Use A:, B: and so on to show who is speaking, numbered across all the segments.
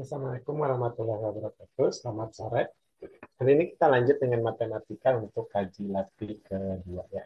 A: Assalamualaikum warahmatullahi wabarakatuh. Selamat sore. Hari ini kita lanjut dengan matematika untuk kaji latih kedua ya.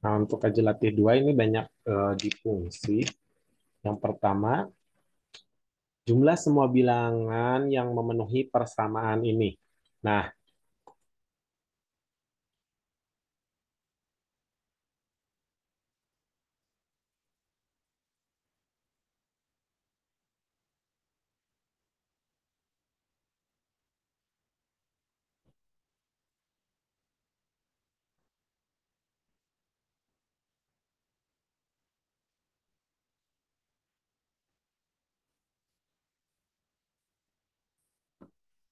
B: Nah, untuk kaji latih dua ini banyak di eh, difungsi. Yang pertama, jumlah semua bilangan yang memenuhi
A: persamaan ini. Nah,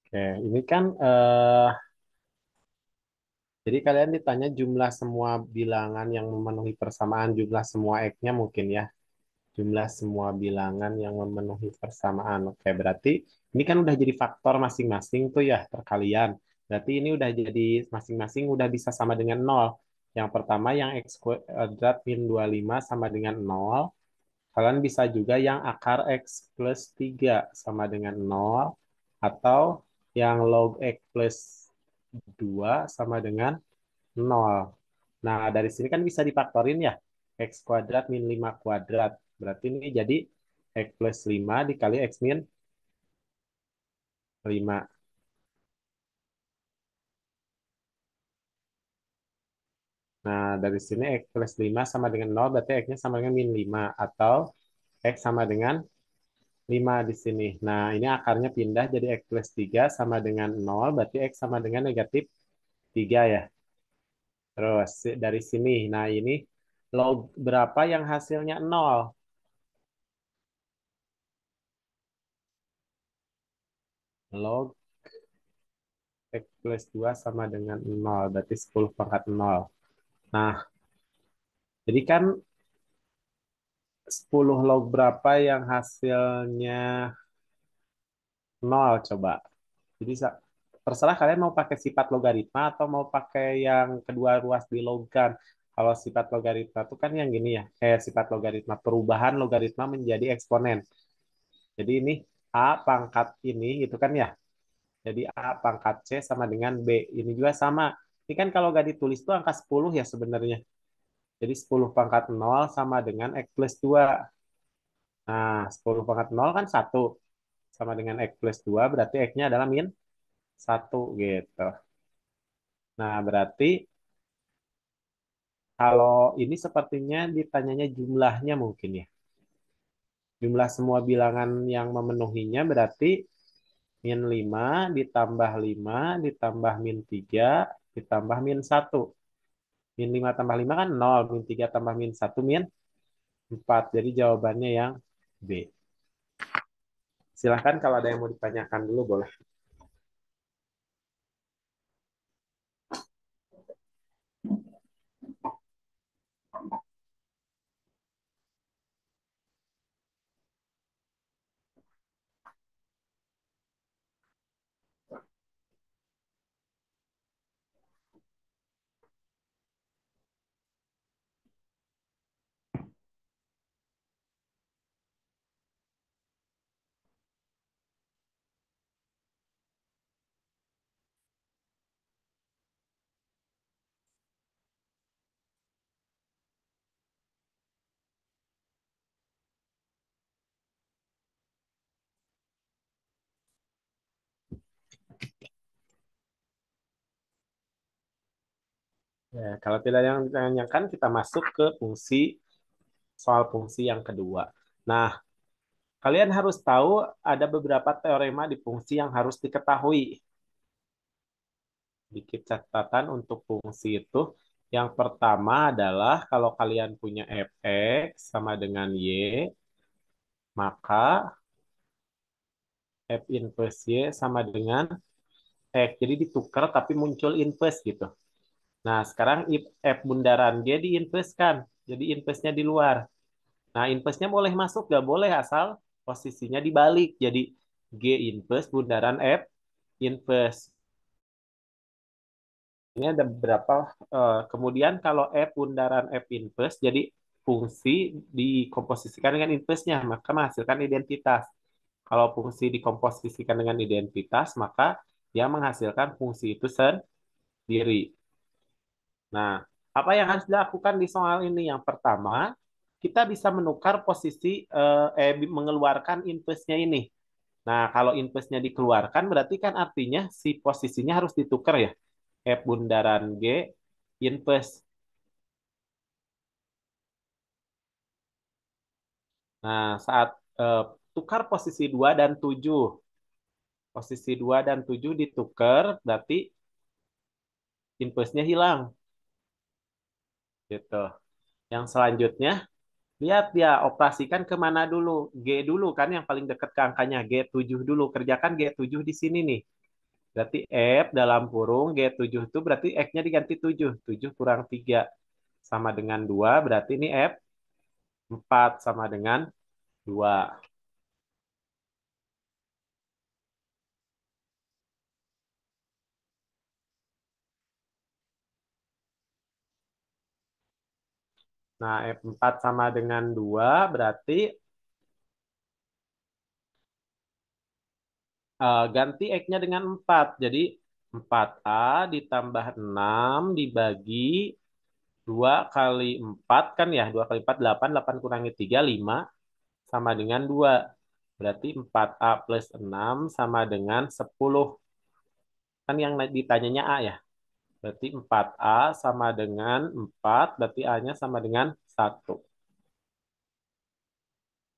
A: Oke, ini kan uh, jadi kalian ditanya
B: jumlah semua bilangan yang memenuhi persamaan jumlah semua x-nya mungkin ya. Jumlah semua bilangan yang memenuhi persamaan. Oke, berarti ini kan udah jadi faktor masing-masing tuh ya perkalian. Berarti ini udah jadi masing-masing udah bisa sama dengan nol. Yang pertama yang x kuadrat eh, min 25 sama dengan nol. Kalian bisa juga yang akar x plus 3 sama dengan nol. Atau yang log X plus 2 sama dengan 0. Nah, dari sini kan bisa difaktorin ya. X kuadrat min 5 kuadrat. Berarti ini jadi X plus 5 dikali X min 5. Nah, dari sini X plus 5 sama dengan 0, berarti X-nya sama dengan min 5. Atau X sama dengan 5 di sini. Nah, ini akarnya pindah jadi X plus 3 sama dengan 0, berarti X sama dengan negatif 3 ya. Terus, dari sini. Nah, ini log berapa yang hasilnya 0?
A: Log X plus 2 sama dengan 0, berarti 10 pangkat 0.
B: Nah, jadi kan 10 log berapa yang hasilnya nol coba. Jadi terserah kalian mau pakai sifat logaritma atau mau pakai yang kedua ruas di logan. Kalau sifat logaritma itu kan yang gini ya, kayak sifat logaritma perubahan logaritma menjadi eksponen. Jadi ini A pangkat ini gitu kan ya. Jadi A pangkat C sama dengan B. Ini juga sama. Ini kan kalau gak ditulis tuh angka 10 ya sebenarnya. Jadi 10 pangkat 0 sama dengan X plus 2. Nah, 10 pangkat 0 kan 1. Sama dengan X plus 2, berarti X-nya adalah min 1 gitu. Nah, berarti kalau ini sepertinya ditanyanya jumlahnya mungkin ya. Jumlah semua bilangan yang memenuhinya berarti min 5 ditambah 5 ditambah min 3 ditambah min 1. Min 5 tambah 5 kan 0, min 3 tambah min 1 min 4. Jadi jawabannya yang B. Silahkan kalau ada yang mau ditanyakan dulu boleh. Ya, kalau tidak yang ditanyakan, kita masuk ke fungsi soal fungsi yang kedua. Nah, kalian harus tahu ada beberapa teorema di fungsi yang harus diketahui. Dikit catatan untuk fungsi itu. Yang pertama adalah kalau kalian punya fx sama dengan y, maka f inverse y sama dengan x. Jadi ditukar tapi muncul inverse gitu. Nah, sekarang app bundaran dia diinvestkan. Jadi investnya di luar. Nah, investnya boleh masuk, nggak boleh asal posisinya dibalik. Jadi G invest bundaran F invest.
A: Ini ada beberapa. Uh, eh,
B: kemudian kalau F bundaran F invest jadi fungsi dikomposisikan dengan investnya maka menghasilkan identitas. Kalau fungsi dikomposisikan dengan identitas, maka dia menghasilkan fungsi itu sendiri. Nah, apa yang harus dilakukan di soal ini? Yang pertama, kita bisa menukar posisi eh, eh mengeluarkan inputnya ini. Nah, kalau inputnya dikeluarkan berarti kan artinya si posisinya harus ditukar ya. F bundaran G inplus. Nah, saat eh, tukar posisi 2 dan 7. Posisi 2 dan 7 ditukar berarti inplusnya hilang. Gitu. Yang selanjutnya, lihat ya operasikan kemana dulu. G dulu kan yang paling dekat ke angkanya. G7 dulu. Kerjakan G7 di sini nih. Berarti F dalam kurung G7 itu berarti X-nya diganti 7. 7 kurang 3 sama dengan 2. Berarti ini F 4 sama dengan 2. Nah, 4 sama dengan 2 berarti uh, ganti X-nya dengan 4. Jadi 4A ditambah 6 dibagi 2 kali 4 kan ya. 2 kali 4, 8. 8 kurangi 3, 5 sama dengan 2. Berarti 4A plus 6 sama dengan 10. Kan yang ditanyanya A ya. Berarti 4A sama dengan 4, berarti A-nya sama dengan 1.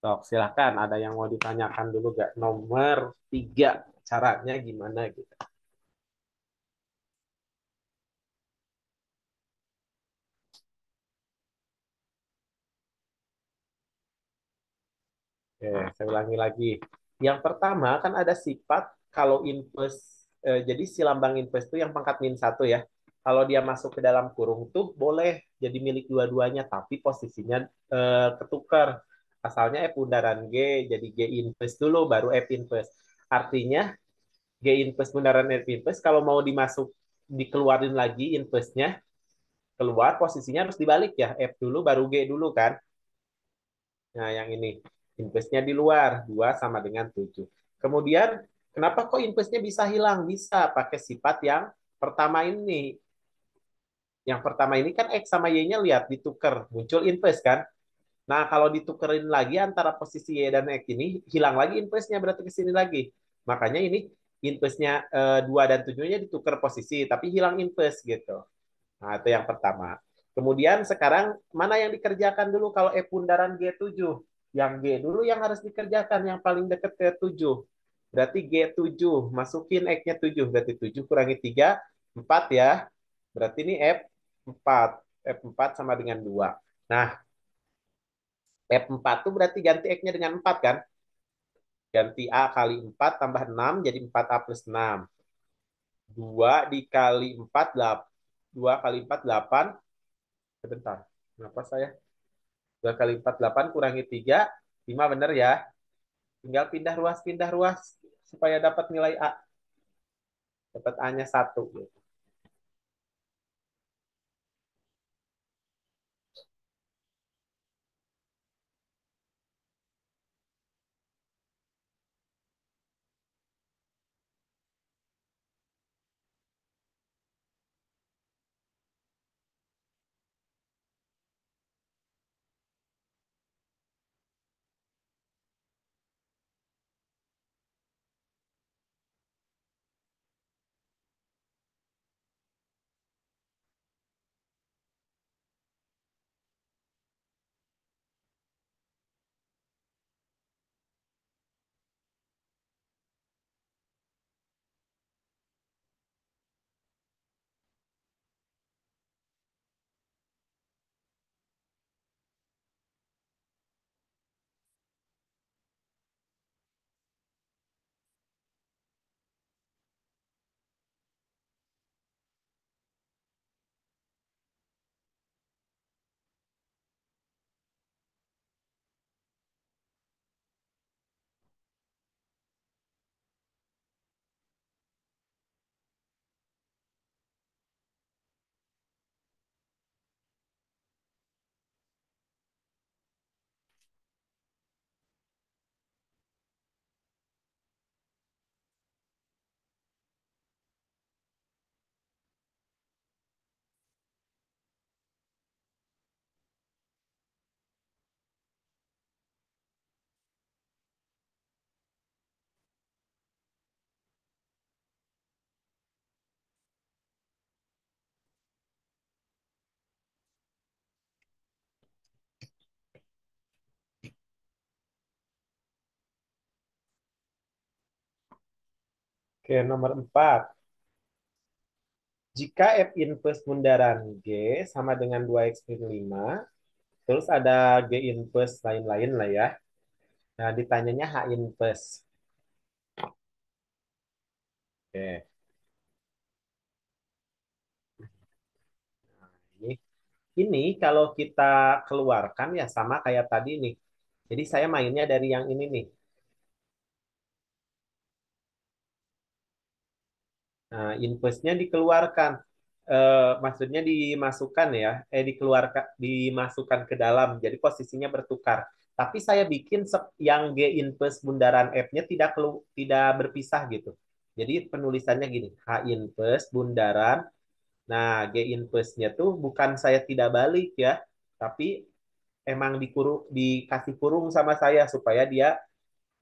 B: Sok, silahkan ada yang mau ditanyakan dulu gak? Nomor 3, caranya
A: gimana gitu. Oke, saya ulangi lagi. Yang pertama kan ada sifat kalau inverse
B: Eh, jadi si lambang invest itu yang pangkat min satu ya kalau dia masuk ke dalam kurung tuh boleh jadi milik dua-duanya tapi posisinya eh, ketukar asalnya F bundaran G jadi G invest dulu baru F invest. artinya G invest bundaran F invest. kalau mau dimasuk dikeluarin lagi investnya keluar posisinya harus dibalik ya F dulu baru G dulu kan nah yang ini investnya di luar 2 sama dengan 7 kemudian Kenapa kok impulsnya bisa hilang? Bisa pakai sifat yang pertama ini. Yang pertama ini kan X sama Y-nya lihat ditukar, muncul invest kan? Nah, kalau ditukerin lagi antara posisi Y dan X ini, hilang lagi investnya berarti ke sini lagi. Makanya ini investnya nya eh, dua 2 dan 7-nya ditukar posisi, tapi hilang invest gitu. Nah, itu yang pertama. Kemudian sekarang mana yang dikerjakan dulu kalau E pundaran G7? Yang G dulu yang harus dikerjakan, yang paling dekat ke 7. Berarti G7. Masukin X-nya 7. Berarti 7 kurangi 3, 4 ya. Berarti ini F4. F4 sama dengan 2. Nah, F4 itu berarti ganti X-nya dengan 4 kan? Ganti A kali 4 tambah 6 jadi 4A plus 6. 2 dikali 4, 8. 2 kali 4, 8. Sebentar, kenapa saya? 2 kali 4, 8 kurangi 3. 5 benar ya. Tinggal pindah ruas, pindah ruas supaya dapat nilai A.
A: Dapat A-nya satu. Gitu. Oke, nomor 4. Jika F inverse bundaran G
B: sama dengan 2X min 5, terus ada G inverse lain-lain lah ya.
A: Nah, ditanyanya H inverse. Oke. Nah,
B: ini kalau kita keluarkan ya sama kayak tadi nih. Jadi saya mainnya dari yang ini nih. Nah, invoice-nya dikeluarkan. Eh, maksudnya dimasukkan ya, eh dikeluarkan dimasukkan ke dalam. Jadi posisinya bertukar. Tapi saya bikin yang G invoice bundaran F-nya tidak tidak berpisah gitu. Jadi penulisannya gini, H invoice bundaran. Nah, G invoice nya tuh bukan saya tidak balik ya, tapi emang dikurung, dikasih kurung sama saya supaya dia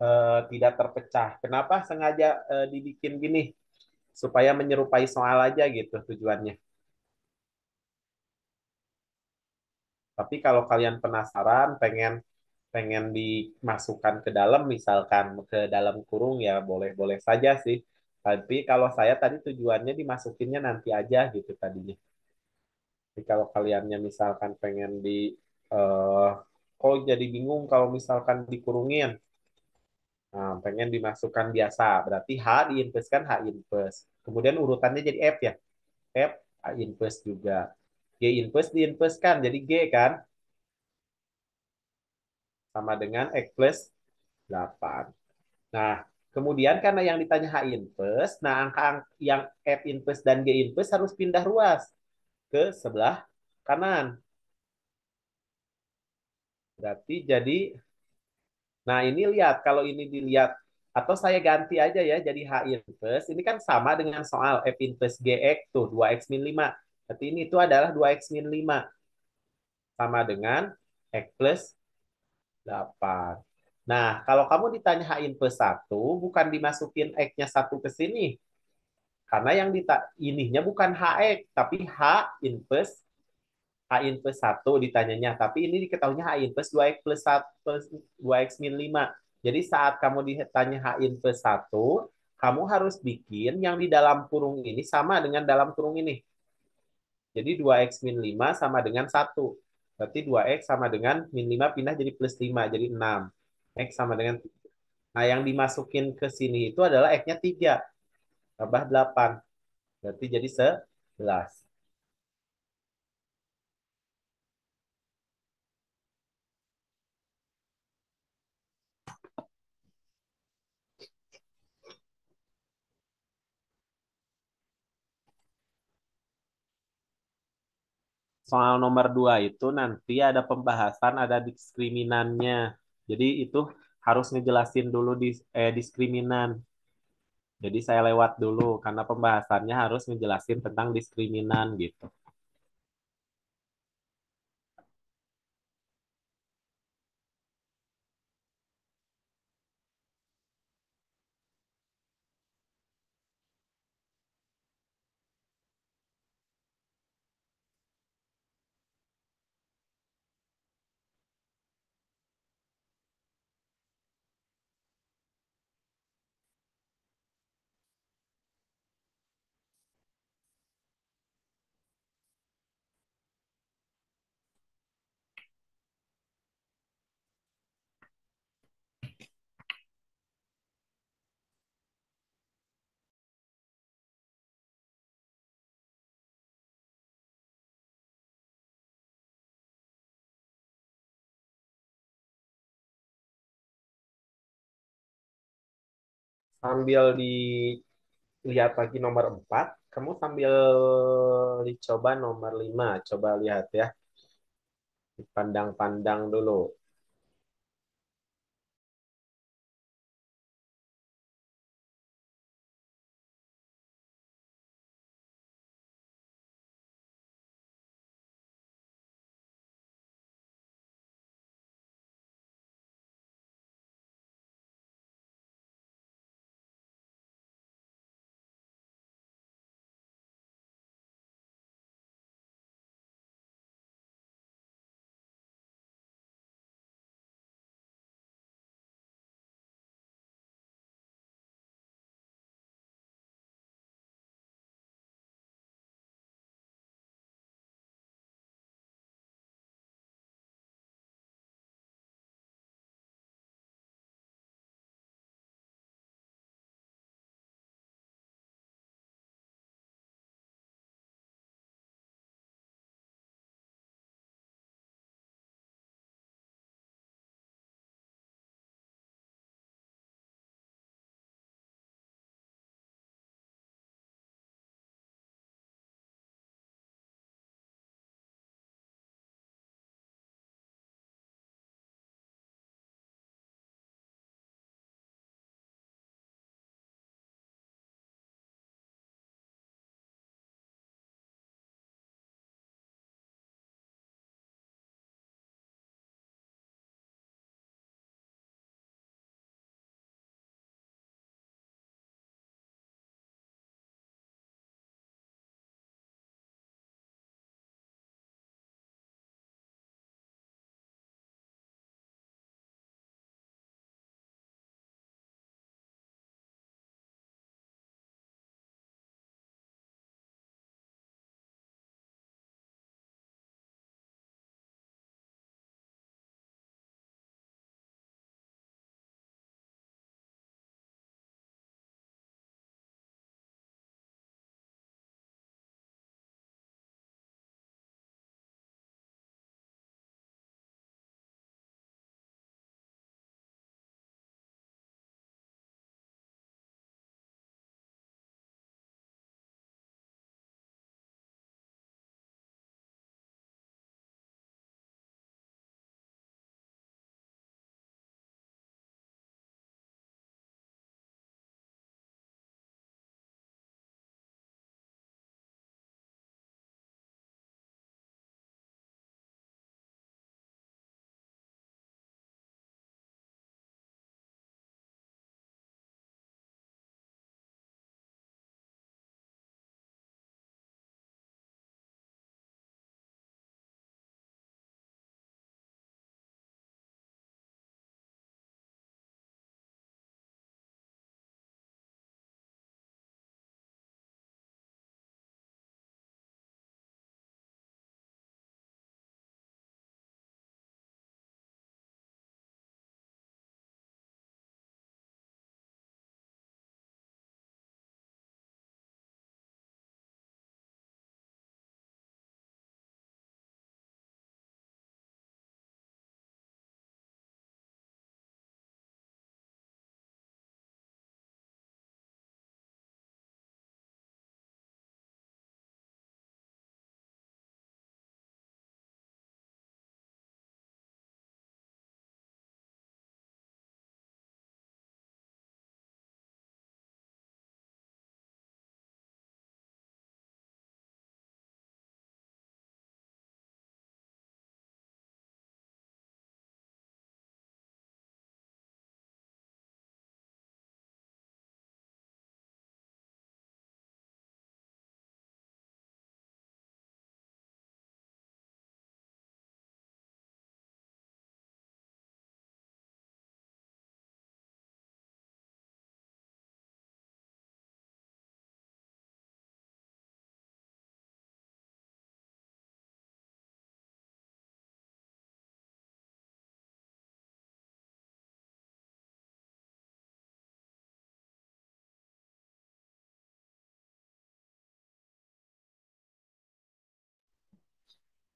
B: eh, tidak terpecah. Kenapa sengaja eh, dibikin gini? supaya menyerupai soal aja gitu tujuannya. Tapi kalau kalian penasaran, pengen pengen dimasukkan ke dalam misalkan ke dalam kurung ya boleh-boleh saja sih. Tapi kalau saya tadi tujuannya dimasukinnya nanti aja gitu tadinya. Jadi kalau kaliannya misalkan pengen di uh, eh, kok oh jadi bingung kalau misalkan dikurungin Nah, pengen dimasukkan biasa, berarti H diinvest kan H inverse. Kemudian urutannya jadi F ya. F A inverse juga. G inverse diinvestkan kan, jadi G kan. Sama dengan X plus 8. Nah, kemudian karena yang ditanya H inverse, nah angka yang F inverse dan G inverse harus pindah ruas ke sebelah kanan. Berarti jadi Nah, ini lihat kalau ini dilihat atau saya ganti aja ya jadi H inverse. Ini kan sama dengan soal F inverse GX tuh 2X min 5. Berarti ini itu adalah 2X min 5. Sama dengan X plus 8. Nah, kalau kamu ditanya H inverse 1, bukan dimasukin X-nya 1 ke sini. Karena yang dita ininya bukan HX, tapi H inverse in plus 1 ditanyanya, tapi ini diketahuinya in plus 2X plus 1 plus 2X min 5. Jadi saat kamu ditanya in plus 1, kamu harus bikin yang di dalam kurung ini sama dengan dalam kurung ini. Jadi 2X min 5 sama dengan 1. Berarti 2X sama dengan min 5 pindah jadi plus 5, jadi 6. X sama dengan 3. Nah, yang dimasukin ke sini itu adalah X-nya 3.
A: Tambah 8. Berarti jadi 11.
B: soal nomor dua itu nanti ada pembahasan ada diskriminannya. Jadi itu harus ngejelasin dulu di eh, diskriminan. Jadi saya lewat dulu karena pembahasannya harus ngejelasin tentang diskriminan gitu.
A: sambil dilihat lagi nomor 4, kamu sambil dicoba nomor 5. Coba lihat
C: ya. Dipandang-pandang dulu.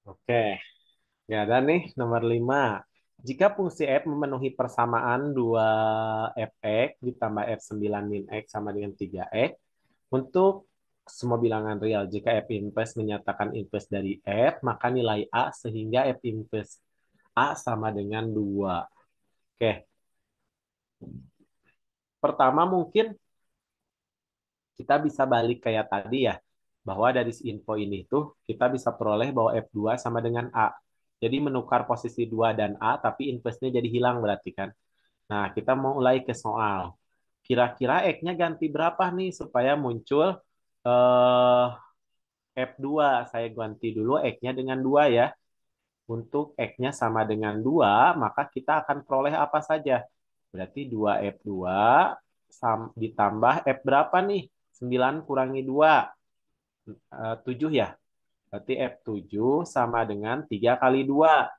A: Oke, ya ada nih nomor 5. Jika fungsi F memenuhi persamaan
B: 2 Fx ditambah F9 min X sama dengan 3X, untuk semua bilangan real, jika F inverse menyatakan inverse dari F, maka nilai A sehingga F inverse A sama dengan 2. Oke. Pertama mungkin kita bisa balik kayak tadi ya bahwa dari info ini tuh kita bisa peroleh bahwa F2 sama dengan A. Jadi menukar posisi 2 dan A, tapi inverse-nya jadi hilang berarti kan. Nah, kita mau mulai ke soal. Kira-kira X-nya ganti berapa nih supaya muncul eh, F2. Saya ganti dulu X-nya dengan 2 ya. Untuk X-nya sama dengan 2, maka kita akan peroleh apa saja? Berarti 2F2 ditambah F berapa nih? 9 kurangi 2. 7 eh, ya. Berarti F7 sama dengan 3 kali 2.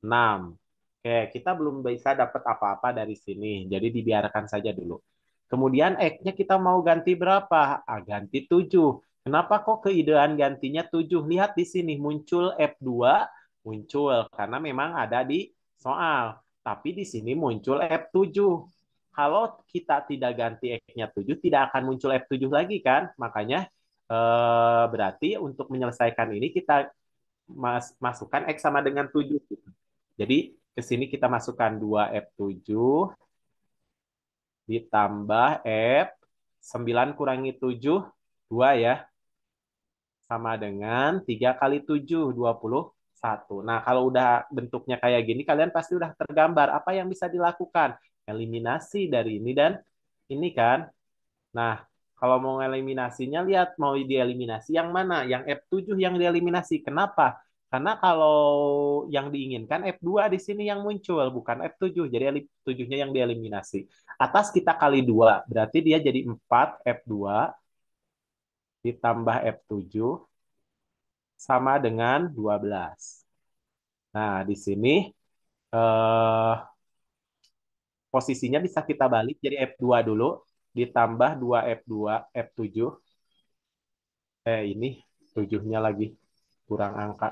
B: 6. Oke, kita belum bisa dapat apa-apa dari sini. Jadi dibiarkan saja dulu. Kemudian X-nya kita mau ganti berapa? Ah, ganti 7. Kenapa kok keidean gantinya 7? Lihat di sini muncul F2, muncul. Karena memang ada di soal. Tapi di sini muncul F7 kalau kita tidak ganti X-nya 7, tidak akan muncul F7 lagi kan? Makanya eh, berarti untuk menyelesaikan ini kita mas masukkan X sama dengan 7. Gitu. Jadi ke sini kita masukkan 2F7 ditambah F 9 kurangi 7, 2 ya. Sama dengan 3 kali 7, 21. Nah, kalau udah bentuknya kayak gini, kalian pasti udah tergambar apa yang bisa dilakukan. Eliminasi dari ini dan ini kan. Nah, kalau mau eliminasinya lihat mau dieliminasi yang mana, yang F7 yang dieliminasi. Kenapa? Karena kalau yang diinginkan F2 di sini yang muncul, bukan F7. Jadi F7-nya yang dieliminasi. Atas kita kali 2, berarti dia jadi 4 F2 ditambah F7 sama dengan 12. Nah, di sini eh, posisinya bisa kita balik jadi F2 dulu ditambah 2 F2 F7 eh ini 7-nya lagi kurang angka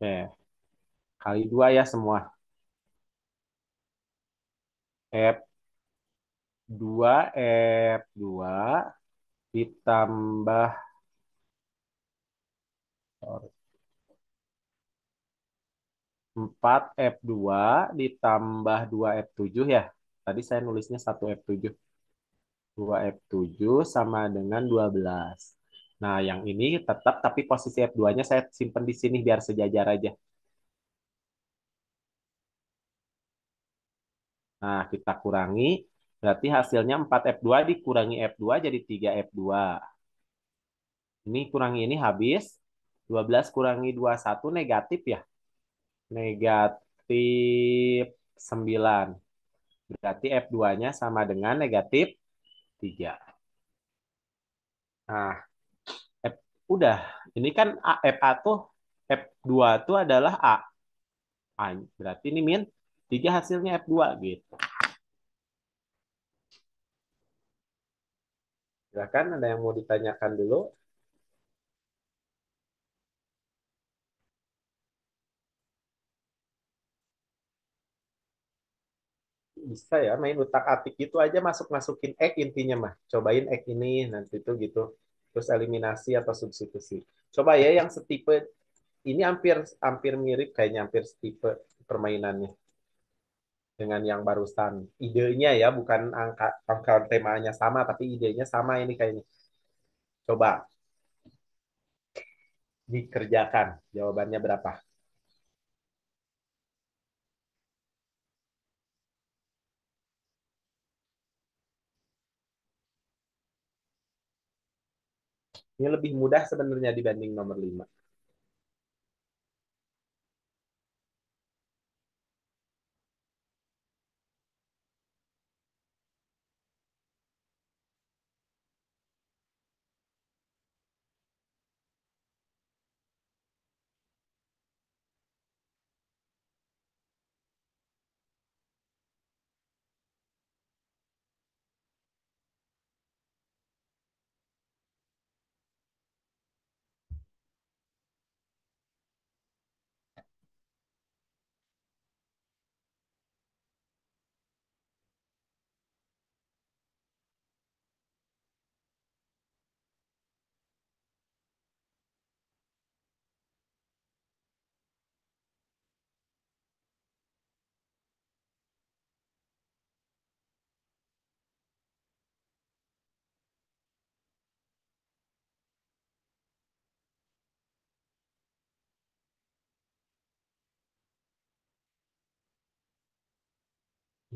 A: Oke. Kali dua ya semua.
B: F2 F2 ditambah sorry. 4 F2 ditambah 2 F7 ya. Tadi saya nulisnya 1 F7. 2 F7 sama dengan 12. Nah, yang ini tetap tapi posisi F2-nya saya simpan di sini biar sejajar aja. Nah, kita kurangi. Berarti hasilnya 4F2 dikurangi F2 jadi 3F2. Ini kurangi ini habis. 12 kurangi 21 negatif ya negatif 9. Berarti F2-nya sama dengan negatif 3. Nah, F, udah. Ini kan A, FA tuh, F2 tuh adalah A. A berarti ini min 3 hasilnya F2 gitu.
A: Silahkan ada yang mau ditanyakan dulu. bisa ya main utak atik gitu aja
B: masuk masukin egg intinya mah cobain egg ini nanti itu gitu terus eliminasi atau substitusi coba ya yang setipe ini hampir hampir mirip kayaknya hampir setipe permainannya dengan yang barusan idenya ya bukan angka angka temanya sama tapi idenya sama ini kayaknya coba
A: dikerjakan jawabannya berapa Ini lebih mudah sebenarnya dibanding nomor 5.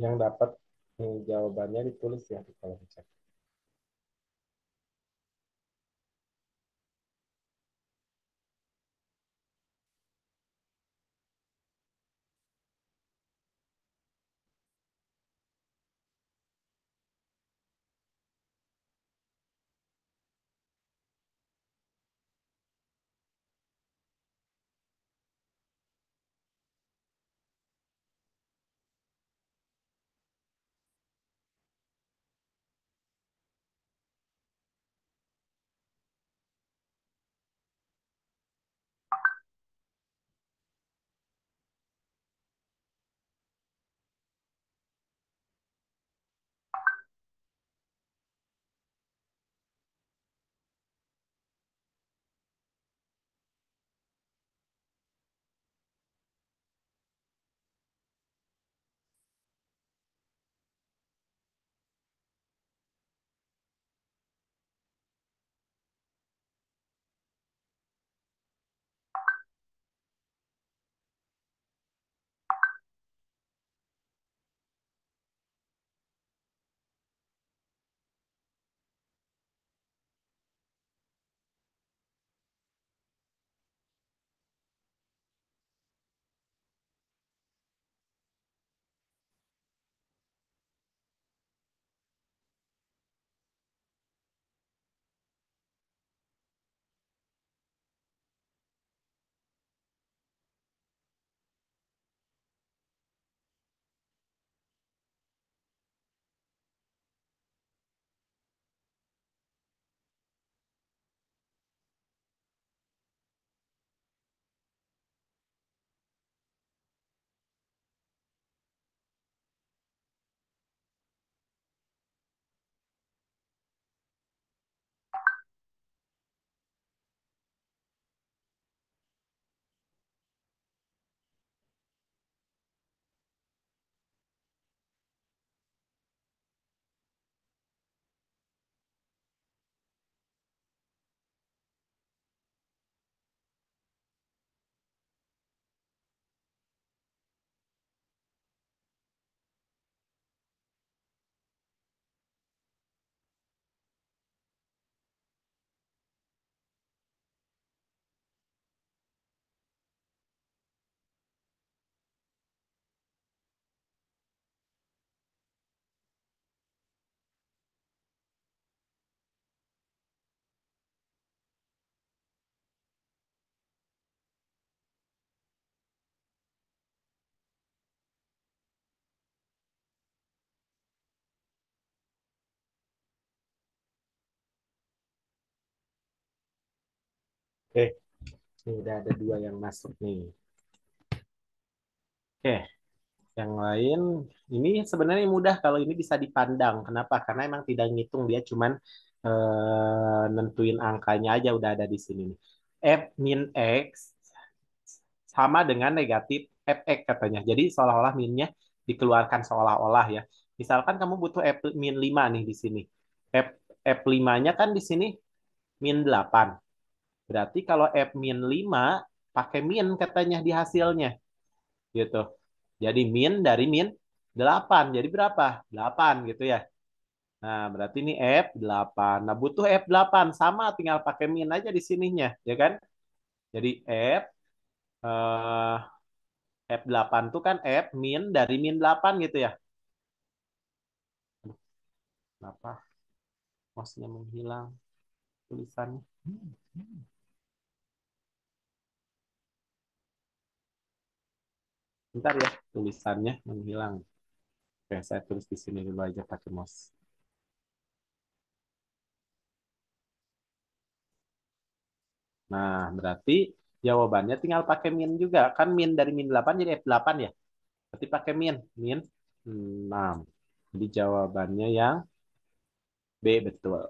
A: yang dapat eh, jawabannya ditulis ya di kolom chat. Oke, eh, ini udah ada dua yang masuk nih.
B: Oke, yang lain ini sebenarnya mudah kalau ini bisa dipandang. Kenapa? Karena emang tidak ngitung dia cuman uh, nentuin angkanya aja udah ada di sini nih. F min X sama dengan negatif f x katanya. Jadi seolah-olah minnya dikeluarkan seolah-olah ya. Misalkan kamu butuh F min 5 nih di sini. F, F5-nya kan di sini min 8 Berarti kalau F min 5, pakai min katanya di hasilnya. Gitu. Jadi min dari min 8. Jadi berapa? 8 gitu ya. Nah, berarti ini F8. Nah, butuh F8. Sama, tinggal pakai min aja di sininya. Ya kan? Jadi F, uh, F8 itu kan F min dari min 8 gitu ya. Kenapa? Mouse-nya menghilang tulisannya. Hmm. Bentar ya, tulisannya menghilang. Oke, saya tulis di sini dulu aja pakai mouse. Nah, berarti jawabannya tinggal pakai min juga. Kan min dari min 8 jadi F8 ya. Berarti pakai min. Min 6. Jadi jawabannya yang
A: B betul.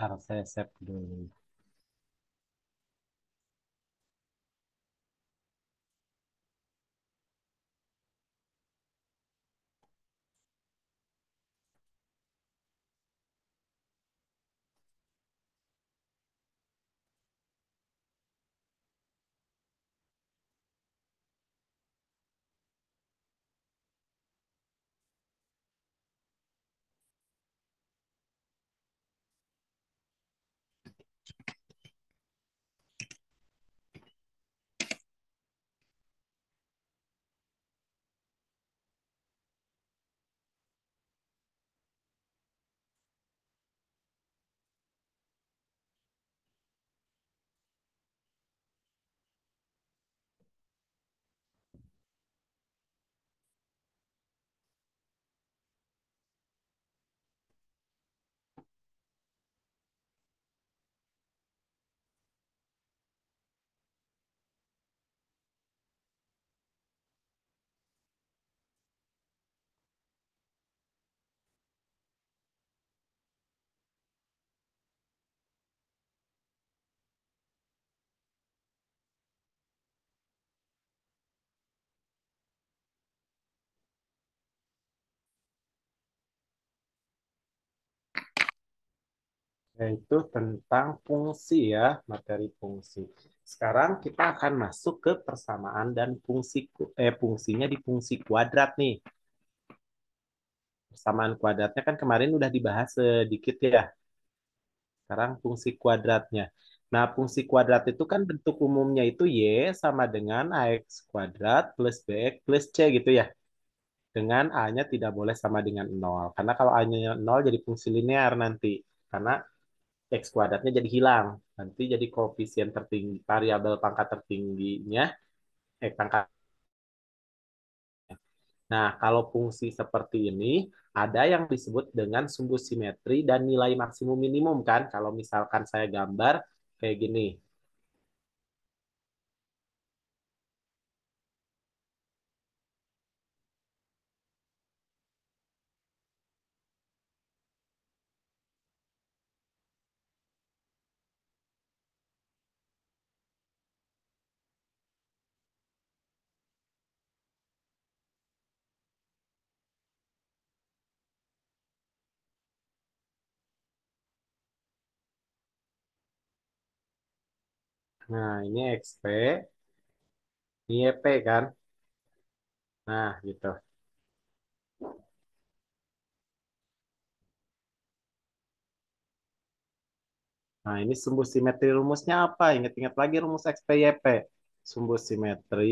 A: harus saya dulu yaitu tentang
B: fungsi ya, materi fungsi. Sekarang kita akan masuk ke persamaan dan fungsi eh fungsinya di fungsi kuadrat nih. Persamaan kuadratnya kan kemarin udah dibahas sedikit ya. Sekarang fungsi kuadratnya. Nah, fungsi kuadrat itu kan bentuk umumnya itu Y sama dengan AX kuadrat plus BX plus C gitu ya. Dengan A-nya tidak boleh sama dengan nol. Karena kalau A-nya nol jadi fungsi linear nanti. Karena X kuadratnya jadi hilang. Nanti jadi koefisien tertinggi, variabel pangkat tertingginya, eh, pangkat Nah, kalau fungsi seperti ini, ada yang disebut dengan sumbu simetri dan nilai maksimum minimum, kan? Kalau misalkan saya
A: gambar kayak gini, Nah, ini XP. Ini YP kan? Nah, gitu. Nah,
B: ini sumbu simetri rumusnya apa? Ingat-ingat lagi rumus XP, YP. Sumbu simetri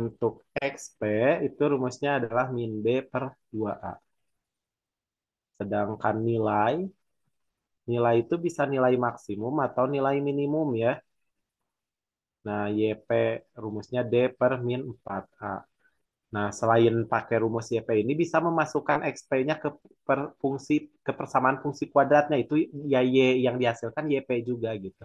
B: untuk XP itu rumusnya adalah min B per 2A. Sedangkan nilai Nilai itu bisa nilai maksimum atau nilai minimum ya. Nah, YP rumusnya D per min 4A. Nah, selain pakai rumus YP ini bisa memasukkan XP-nya ke per fungsi ke persamaan fungsi kuadratnya itu ya Y yang dihasilkan YP juga gitu.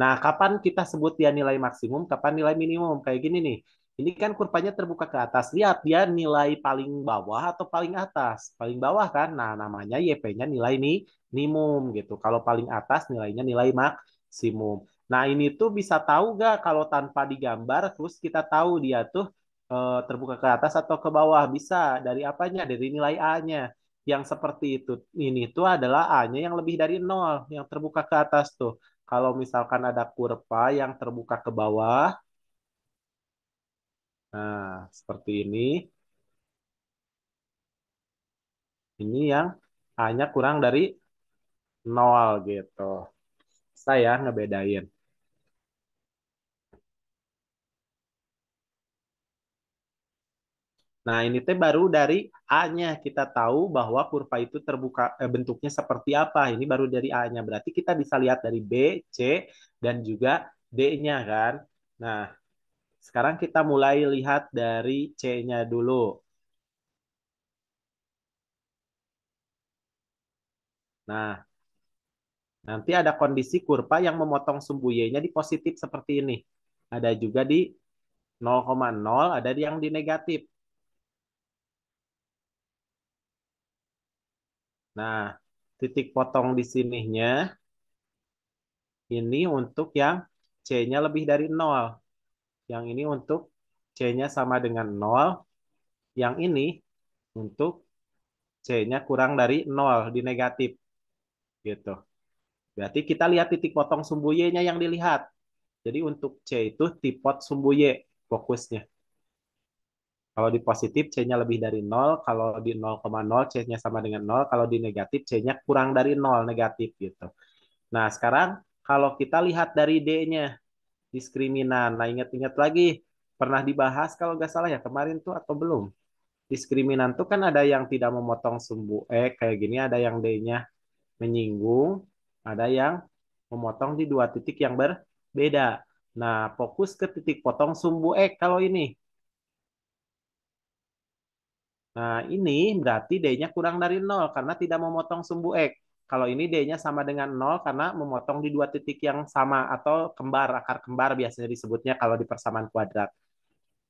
B: Nah, kapan kita sebut dia nilai maksimum, kapan nilai minimum? Kayak gini nih ini kan kurvanya terbuka ke atas. Lihat dia nilai paling bawah atau paling atas. Paling bawah kan, nah namanya YP-nya nilai ini minimum gitu. Kalau paling atas nilainya nilai maksimum. Nah ini tuh bisa tahu gak kalau tanpa digambar, terus kita tahu dia tuh e, terbuka ke atas atau ke bawah bisa dari apanya? Dari nilai A-nya. Yang seperti itu ini tuh adalah A-nya yang lebih dari nol, yang terbuka ke atas tuh. Kalau misalkan ada kurva yang terbuka ke bawah, Nah, seperti ini. Ini yang hanya kurang dari
A: nol gitu. Saya ngebedain.
B: Nah, ini teh baru dari A-nya kita tahu bahwa kurva itu terbuka eh, bentuknya seperti apa. Ini baru dari A-nya. Berarti kita bisa lihat dari B, C dan juga D-nya kan. Nah, sekarang kita mulai lihat dari C-nya dulu. Nah, nanti ada kondisi kurva yang memotong sumbu Y-nya di positif seperti ini. Ada juga di 0,0, ada yang di negatif. Nah, titik potong di sininya ini untuk yang C-nya lebih dari 0. Yang ini untuk C-nya sama dengan 0. Yang ini untuk C-nya kurang dari 0 di negatif. Gitu. Berarti kita lihat titik potong sumbu Y-nya yang dilihat. Jadi untuk C itu tipot sumbu Y fokusnya. Kalau di positif C-nya lebih dari 0, kalau di 0,0 C-nya sama dengan 0, kalau di negatif C-nya kurang dari 0 negatif gitu. Nah, sekarang kalau kita lihat dari D-nya, diskriminan. Nah, ingat-ingat lagi pernah dibahas kalau nggak salah ya kemarin tuh atau belum. Diskriminan tuh kan ada yang tidak memotong sumbu eh kayak gini, ada yang D-nya menyinggung, ada yang memotong di dua titik yang berbeda. Nah, fokus ke titik potong sumbu E kalau ini. Nah, ini berarti D-nya kurang dari nol karena tidak memotong sumbu X. Eh. Kalau ini D-nya sama dengan 0 karena memotong di dua titik yang sama atau kembar, akar kembar biasanya disebutnya kalau di persamaan kuadrat.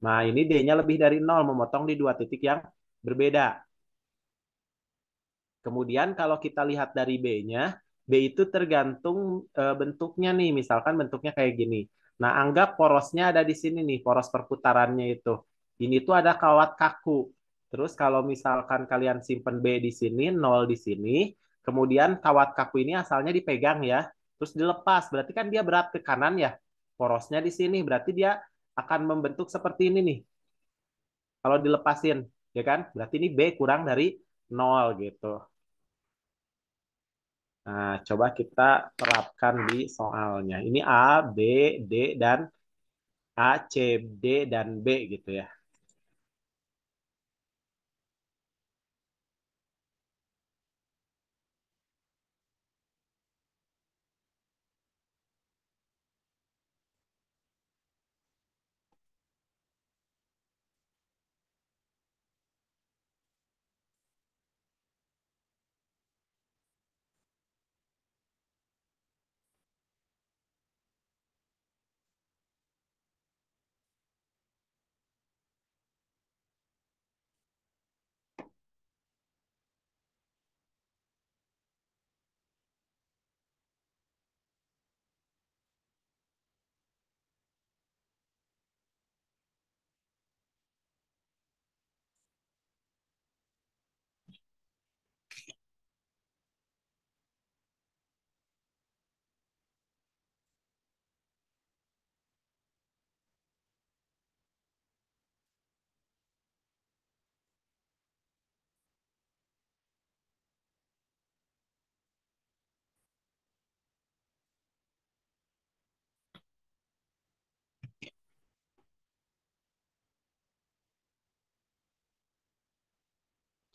B: Nah, ini D-nya lebih dari 0 memotong di dua titik yang berbeda. Kemudian kalau kita lihat dari B-nya, B itu tergantung e, bentuknya nih, misalkan bentuknya kayak gini. Nah, anggap porosnya ada di sini nih, poros perputarannya itu. Ini tuh ada kawat kaku. Terus kalau misalkan kalian simpen B di sini, 0 di sini, Kemudian kawat kaku ini asalnya dipegang ya, terus dilepas. Berarti kan dia berat ke kanan ya. Porosnya di sini, berarti dia akan membentuk seperti ini nih. Kalau dilepasin, ya kan? Berarti ini B kurang dari 0 gitu. Nah, coba kita terapkan di soalnya. Ini A, B, D, dan A, C, D, dan B gitu ya.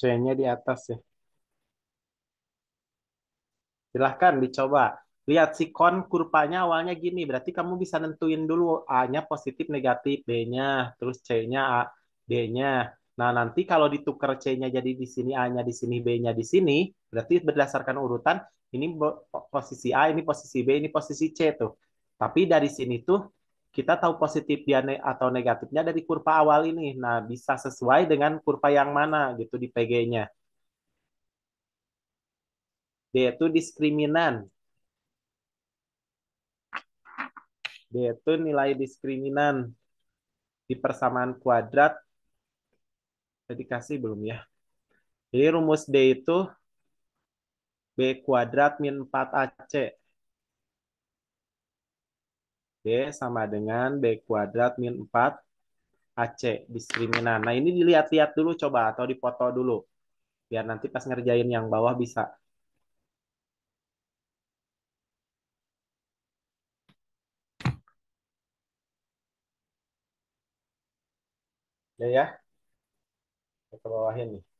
A: C-nya di atas ya.
B: Silahkan dicoba. Lihat sikon kurvanya awalnya gini. Berarti kamu bisa nentuin dulu A-nya positif negatif, B-nya, terus C-nya, D-nya. Nah, nanti kalau ditukar C-nya jadi di sini, A-nya di sini, B-nya di sini, berarti berdasarkan urutan, ini posisi A, ini posisi B, ini posisi C tuh. Tapi dari sini tuh kita tahu positif dia ne atau negatifnya dari kurva awal ini. Nah, bisa sesuai dengan kurva yang mana gitu di PG-nya. D itu diskriminan. D itu nilai diskriminan di persamaan kuadrat. Jadi kasih belum ya? Jadi rumus D itu B kuadrat min 4AC. D sama dengan B kuadrat min 4 AC diskriminan. Nah ini dilihat-lihat dulu coba atau dipoto dulu. Biar nanti pas ngerjain yang bawah bisa.
A: Ya ya. Kita bawahin nih.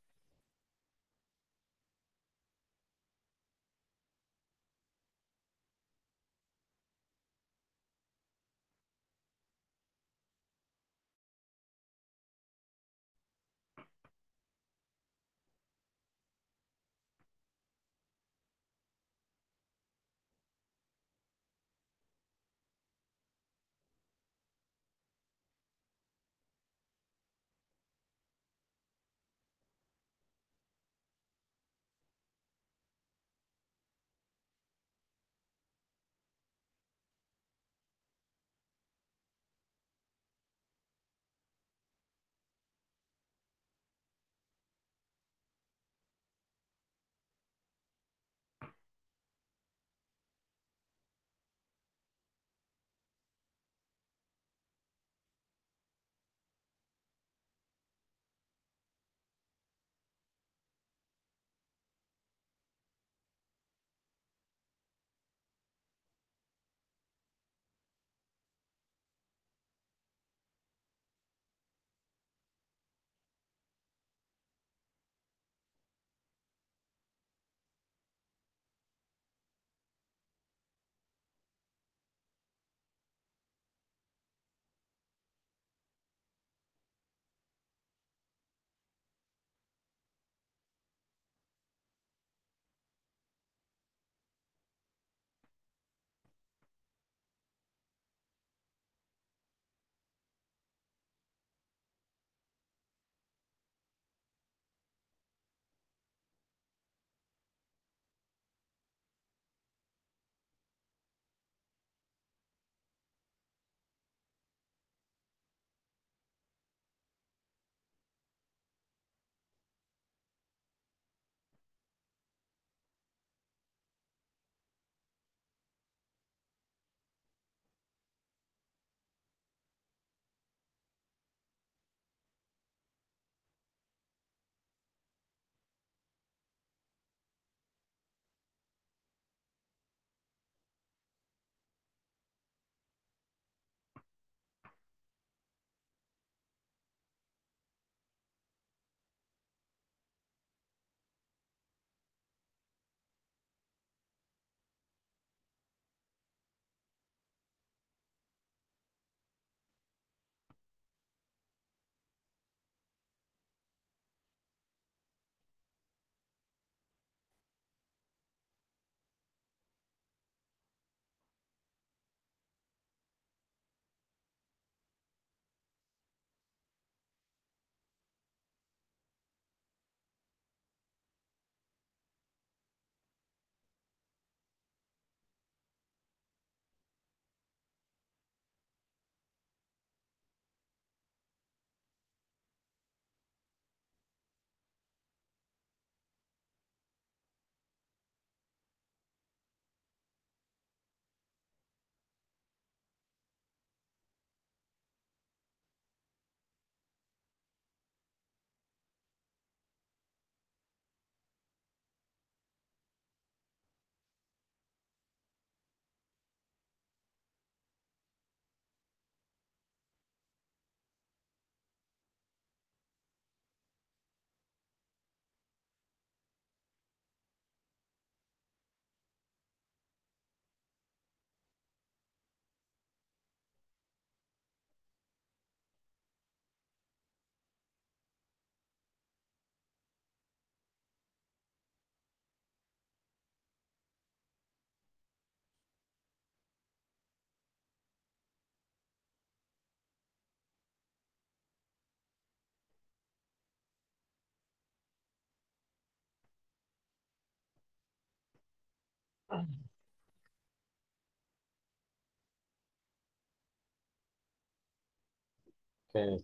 A: Oke,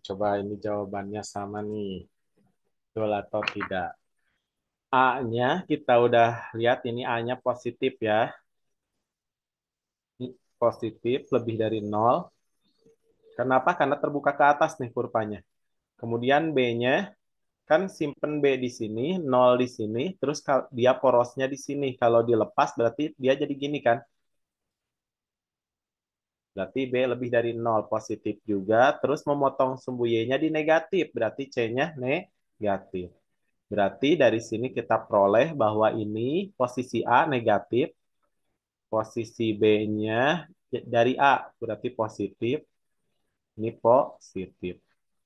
A: coba ini jawabannya sama nih.
B: Betul atau tidak? A-nya kita udah lihat ini A-nya positif ya. Hmm, positif, lebih dari nol. Kenapa? Karena terbuka ke atas nih kurvanya. Kemudian B-nya kan simpen B di sini, nol di sini, terus dia porosnya di sini. Kalau dilepas berarti dia jadi gini kan. Berarti B lebih dari nol positif juga. Terus memotong sumbu Y-nya di negatif. Berarti C-nya negatif. Berarti dari sini kita peroleh bahwa ini posisi A negatif. Posisi B-nya ya, dari A berarti positif. Ini positif.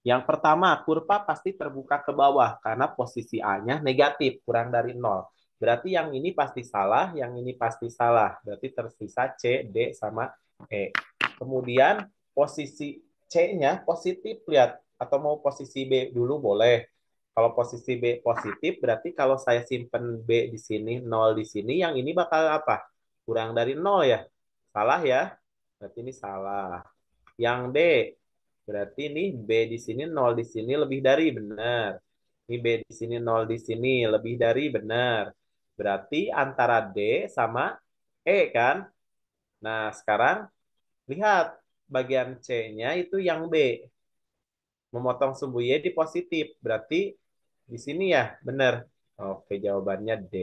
B: Yang pertama, kurva pasti terbuka ke bawah karena posisi A-nya negatif, kurang dari nol. Berarti yang ini pasti salah, yang ini pasti salah. Berarti tersisa C, D, sama E. Kemudian posisi C-nya positif, lihat. Atau mau posisi B dulu boleh. Kalau posisi B positif, berarti kalau saya simpen B di sini, 0 di sini, yang ini bakal apa? Kurang dari 0 ya? Salah ya? Berarti ini salah. Yang D, Berarti ini B di sini nol di sini lebih dari benar. Ini B di sini nol di sini lebih dari benar. Berarti antara D sama E kan? Nah, sekarang lihat bagian C-nya itu yang B. Memotong sumbu Y di positif. Berarti
A: di sini ya, benar. Oke, jawabannya D.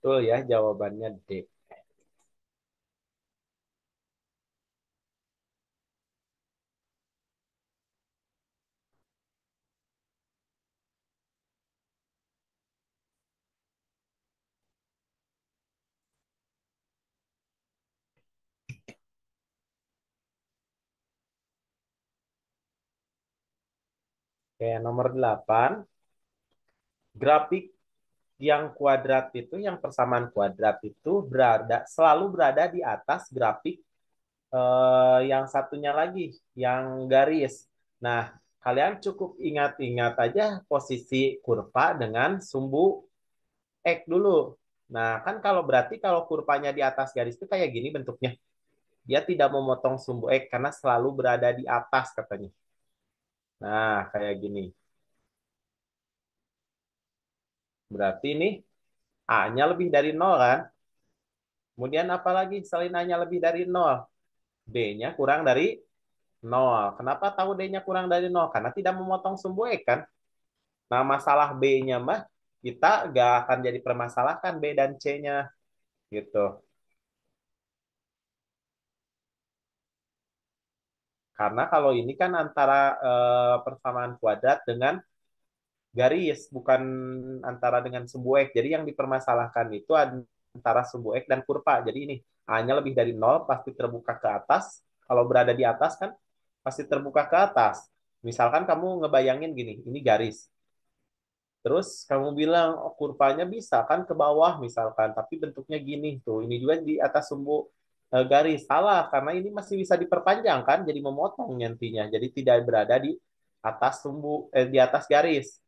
A: Betul ya, jawabannya D. Oke, nomor 8.
B: Grafik yang kuadrat itu, yang persamaan kuadrat itu berada selalu berada di atas grafik eh, yang satunya lagi, yang garis. Nah, kalian cukup ingat-ingat aja posisi kurva dengan sumbu X dulu. Nah, kan kalau berarti kalau kurvanya di atas garis itu kayak gini bentuknya. Dia tidak memotong sumbu X karena selalu berada di atas katanya. Nah, kayak gini. Berarti ini A-nya lebih dari 0 kan? Kemudian apalagi selain A-nya lebih dari 0? D-nya kurang dari 0. Kenapa tahu D-nya kurang dari 0? Karena tidak memotong sumbu E kan? Nah masalah B-nya mah kita gak akan jadi permasalahkan B dan C-nya. Gitu. Karena kalau ini kan antara e, persamaan kuadrat dengan garis bukan antara dengan sumbu x. Jadi yang dipermasalahkan itu antara sumbu x dan kurva. Jadi ini hanya lebih dari nol pasti terbuka ke atas. Kalau berada di atas kan pasti terbuka ke atas. Misalkan kamu ngebayangin gini, ini garis. Terus kamu bilang oh, kurvanya bisa kan ke bawah misalkan, tapi bentuknya gini tuh. Ini juga di atas sumbu e, garis salah karena ini masih bisa diperpanjang kan, jadi memotong nantinya. Jadi tidak berada di atas sumbu eh, di atas garis.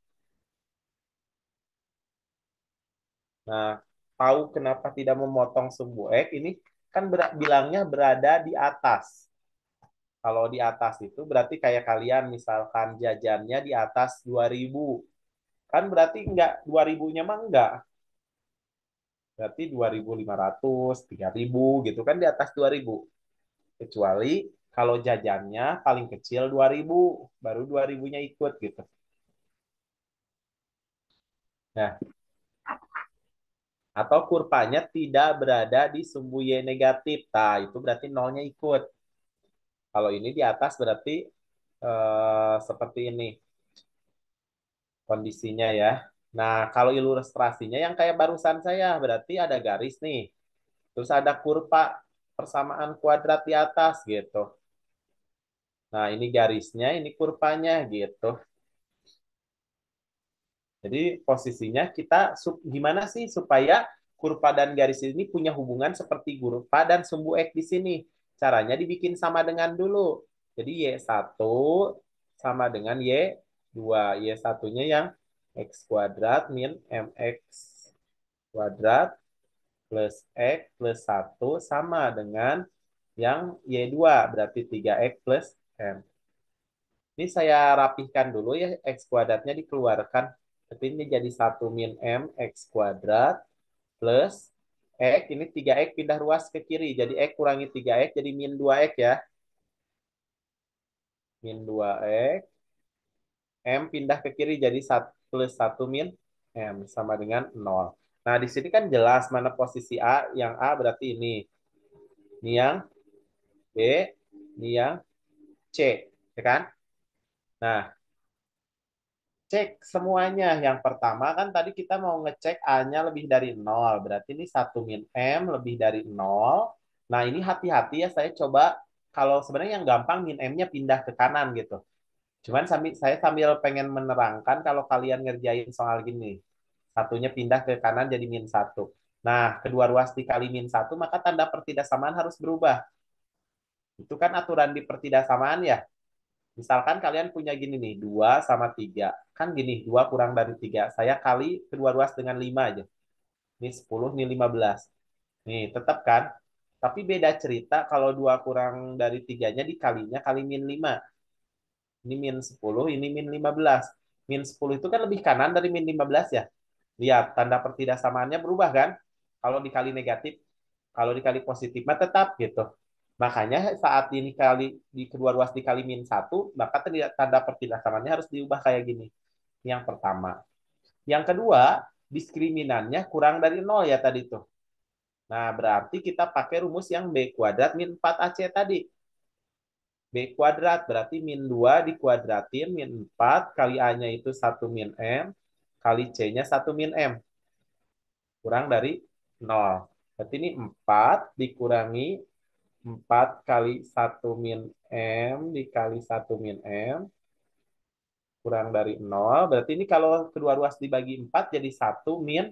B: Nah, tahu kenapa tidak memotong X ini kan ber bilangnya berada di atas. Kalau di atas itu berarti kayak kalian misalkan jajannya di atas 2000. Kan berarti enggak 2000-nya mah enggak. Berarti 2500, 3000 gitu kan di atas 2000. Kecuali kalau jajannya paling kecil 2000, baru 2000-nya ikut gitu. Nah, atau kurvanya tidak berada di sumbu Y negatif. Nah, itu berarti nolnya ikut. Kalau ini di atas berarti eh, seperti ini kondisinya ya. Nah, kalau ilustrasinya yang kayak barusan saya, berarti ada garis nih. Terus ada kurva persamaan kuadrat di atas gitu. Nah, ini garisnya, ini kurvanya gitu. Jadi posisinya kita sup, gimana sih supaya kurva dan garis ini punya hubungan seperti kurva dan sumbu X di sini. Caranya dibikin sama dengan dulu. Jadi Y1 sama dengan Y2. Y1-nya yang X kuadrat min MX kuadrat plus X plus 1 sama dengan yang Y2. Berarti 3X plus M. Ini saya rapihkan dulu ya, X kuadratnya dikeluarkan tapi ini jadi 1 min M X kuadrat plus X. Ini 3X pindah ruas ke kiri. Jadi X kurangi 3X jadi min 2X ya. Min 2X. M pindah ke kiri jadi 1 plus 1 min M. Sama dengan 0. Nah, di sini kan jelas mana posisi A. Yang A berarti ini. Ini yang B. Ini yang C. Ya kan? Nah, cek semuanya. Yang pertama kan tadi kita mau ngecek A-nya lebih dari 0. Berarti ini 1 min M lebih dari 0. Nah ini hati-hati ya saya coba kalau sebenarnya yang gampang min M-nya pindah ke kanan gitu. Cuman sambil, saya sambil pengen menerangkan kalau kalian ngerjain soal gini. Satunya pindah ke kanan jadi min 1. Nah, kedua ruas dikali min 1, maka tanda pertidaksamaan harus berubah. Itu kan aturan di pertidaksamaan ya. Misalkan kalian punya gini nih, 2 sama 3 Kan gini, 2 kurang dari 3. Saya kali kedua ruas dengan 5 aja. Ini 10, ini 15. Nih, tetap kan? Tapi beda cerita kalau 2 kurang dari 3-nya dikalinya kali min 5. Ini min 10, ini min 15. Min 10 itu kan lebih kanan dari min 15 ya? Lihat, tanda pertidaksamaannya berubah kan? Kalau dikali negatif, kalau dikali positif mah tetap gitu. Makanya saat ini kali di kedua ruas dikali min satu, maka tanda pertidaksamaannya harus diubah kayak gini. Yang pertama. Yang kedua, diskriminannya kurang dari nol ya tadi tuh. Nah, berarti kita pakai rumus yang B kuadrat min 4AC tadi. B kuadrat berarti min 2 dikuadratin min 4 kali A-nya itu 1 min M kali C-nya 1 min M. Kurang dari nol. Berarti ini 4 dikurangi 4 kali 1 min M dikali 1 min M kurang dari 0. Berarti ini kalau kedua ruas dibagi 4 jadi 1 min.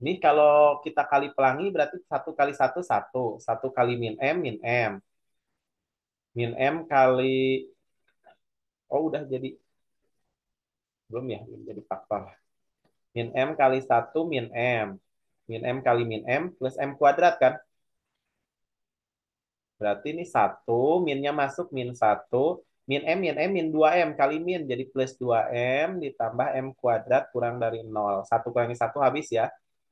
B: Ini kalau kita kali pelangi berarti 1 kali 1, 1. 1 kali min M, min M. Min M kali... Oh udah jadi... Belum ya, belum jadi faktor. Min M kali 1, min M. Min M kali min M plus M kuadrat kan? Berarti ini satu, minnya masuk min 1, min M, min M, min 2M, kali min. Jadi plus 2M ditambah M kuadrat kurang dari 0. 1 kurangi 1 habis ya.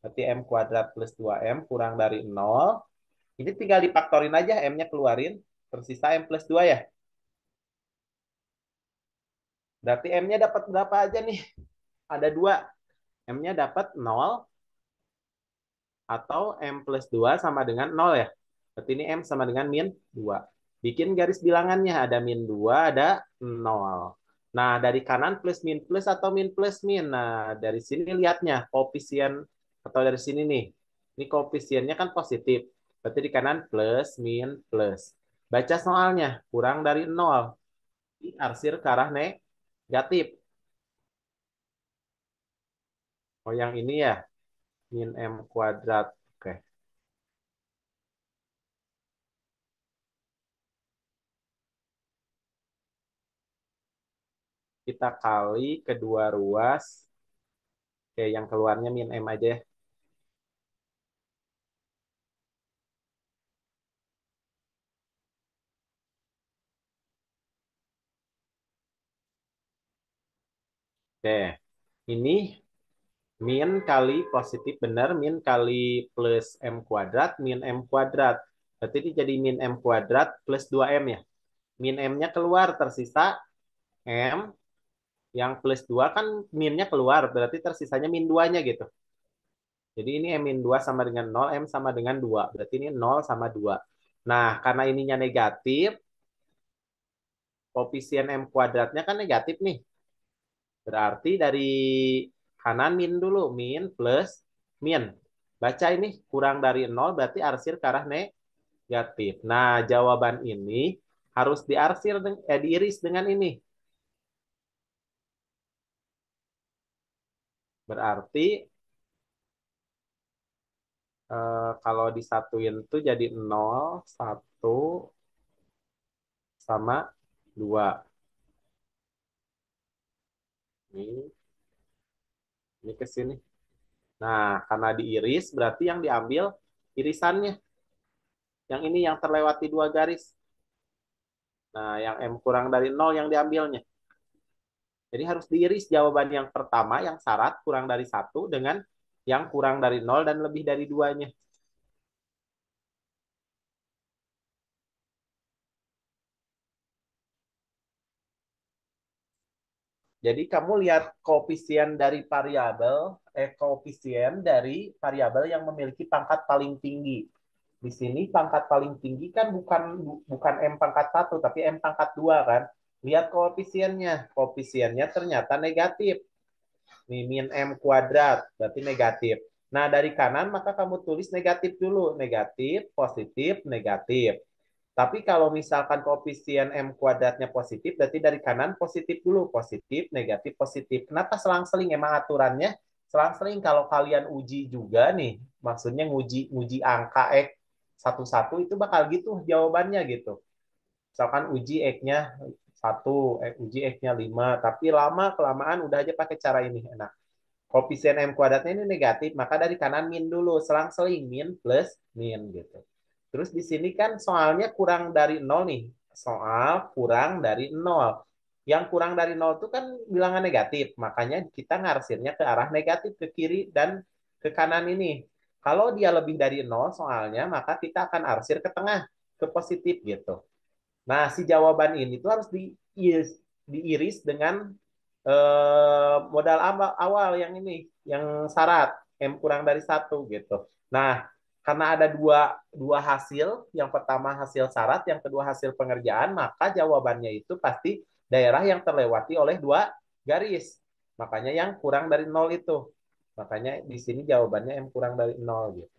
B: Berarti M kuadrat plus 2M kurang dari 0. Ini tinggal dipaktorin aja, M-nya keluarin. Tersisa M plus 2 ya. Berarti M-nya dapat berapa aja nih? Ada 2, M-nya dapat 0 atau M plus 2 sama dengan 0 ya. Berarti ini M sama dengan min 2. Bikin garis bilangannya. Ada min 2, ada 0. Nah, dari kanan plus min plus atau min plus min. Nah, dari sini lihatnya koefisien atau dari sini nih. Ini koefisiennya kan positif. Berarti di kanan plus, min, plus. Baca soalnya, kurang dari 0. Arsir ke arah negatif. Oh, yang ini ya.
A: Min M kuadrat
B: kita kali kedua ruas. Oke, yang keluarnya min M aja
C: ya.
A: Oke, ini min kali
B: positif benar, min kali plus M kuadrat, min M kuadrat. Berarti ini jadi min M kuadrat plus 2M ya. Min M-nya keluar, tersisa M yang plus 2 kan minnya keluar, berarti tersisanya min 2-nya gitu. Jadi ini M min 2 sama dengan 0, M sama dengan 2. Berarti ini 0 sama 2. Nah, karena ininya negatif, koefisien M kuadratnya kan negatif nih. Berarti dari kanan min dulu, min plus min. Baca ini kurang dari 0 berarti arsir ke arah negatif. Nah, jawaban ini harus diarsir eh, diiris dengan ini Berarti eh, kalau disatuin itu jadi 0, 1, sama 2.
A: Ini, ini ke
B: sini. Nah, karena diiris berarti yang diambil irisannya. Yang ini yang terlewati dua garis. Nah, yang M kurang dari nol yang diambilnya. Jadi harus diiris jawaban yang pertama yang syarat kurang dari satu dengan yang kurang dari nol dan lebih dari duanya. Jadi kamu lihat koefisien dari variabel eh koefisien dari variabel yang memiliki pangkat paling tinggi. Di sini pangkat paling tinggi kan bukan bukan m pangkat satu tapi m pangkat dua kan. Lihat koefisiennya. Koefisiennya ternyata negatif. Nih, min M kuadrat, berarti negatif. Nah, dari kanan maka kamu tulis negatif dulu. Negatif, positif, negatif. Tapi kalau misalkan koefisien M kuadratnya positif, berarti dari kanan positif dulu. Positif, negatif, positif. Kenapa selang-seling? Emang aturannya selang-seling. Kalau kalian uji juga nih, maksudnya nguji, nguji angka X satu-satu, itu bakal gitu jawabannya gitu. Misalkan uji X-nya satu eh, UJF-nya 5, tapi lama kelamaan udah aja pakai cara ini. Nah, koefisien M kuadratnya ini negatif, maka dari kanan min dulu, selang-seling min plus min gitu. Terus di sini kan soalnya kurang dari nol nih, soal kurang dari nol. Yang kurang dari nol itu kan bilangan negatif, makanya kita ngarsirnya ke arah negatif, ke kiri dan ke kanan ini. Kalau dia lebih dari nol soalnya, maka kita akan arsir ke tengah, ke positif gitu. Nah, si jawaban ini itu harus diiris, diiris dengan eh, modal awal yang ini, yang syarat m kurang dari satu gitu. Nah, karena ada dua dua hasil, yang pertama hasil syarat, yang kedua hasil pengerjaan, maka jawabannya itu pasti daerah yang terlewati oleh dua garis. Makanya yang kurang dari nol itu. Makanya di sini
A: jawabannya m kurang dari nol gitu.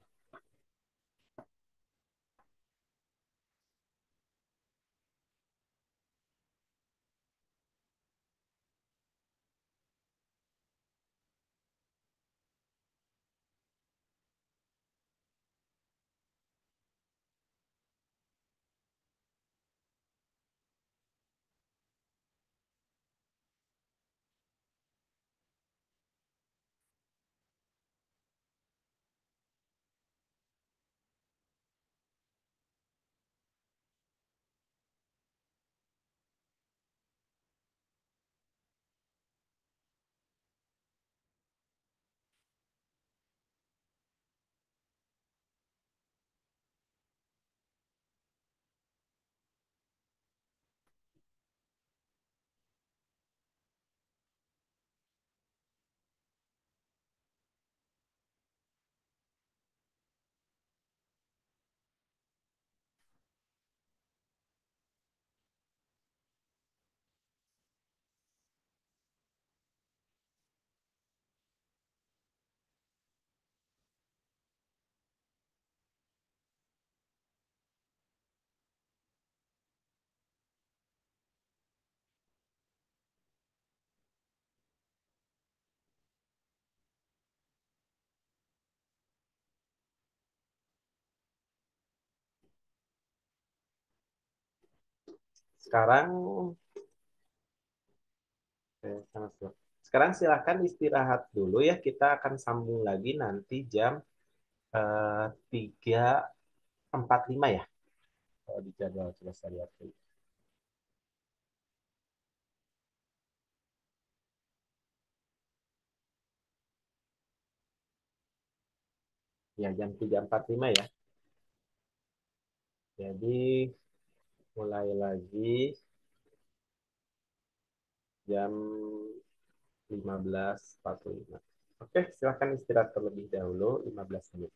B: Sekarang eh, sekarang silahkan istirahat dulu ya. Kita akan sambung lagi nanti jam eh, tiga empat lima ya.
A: Kalau di jadwal sudah saya lihat dulu. Ya, jam ya. Jadi
B: mulai lagi jam 15.45. Oke, silakan istirahat terlebih
C: dahulu 15 menit.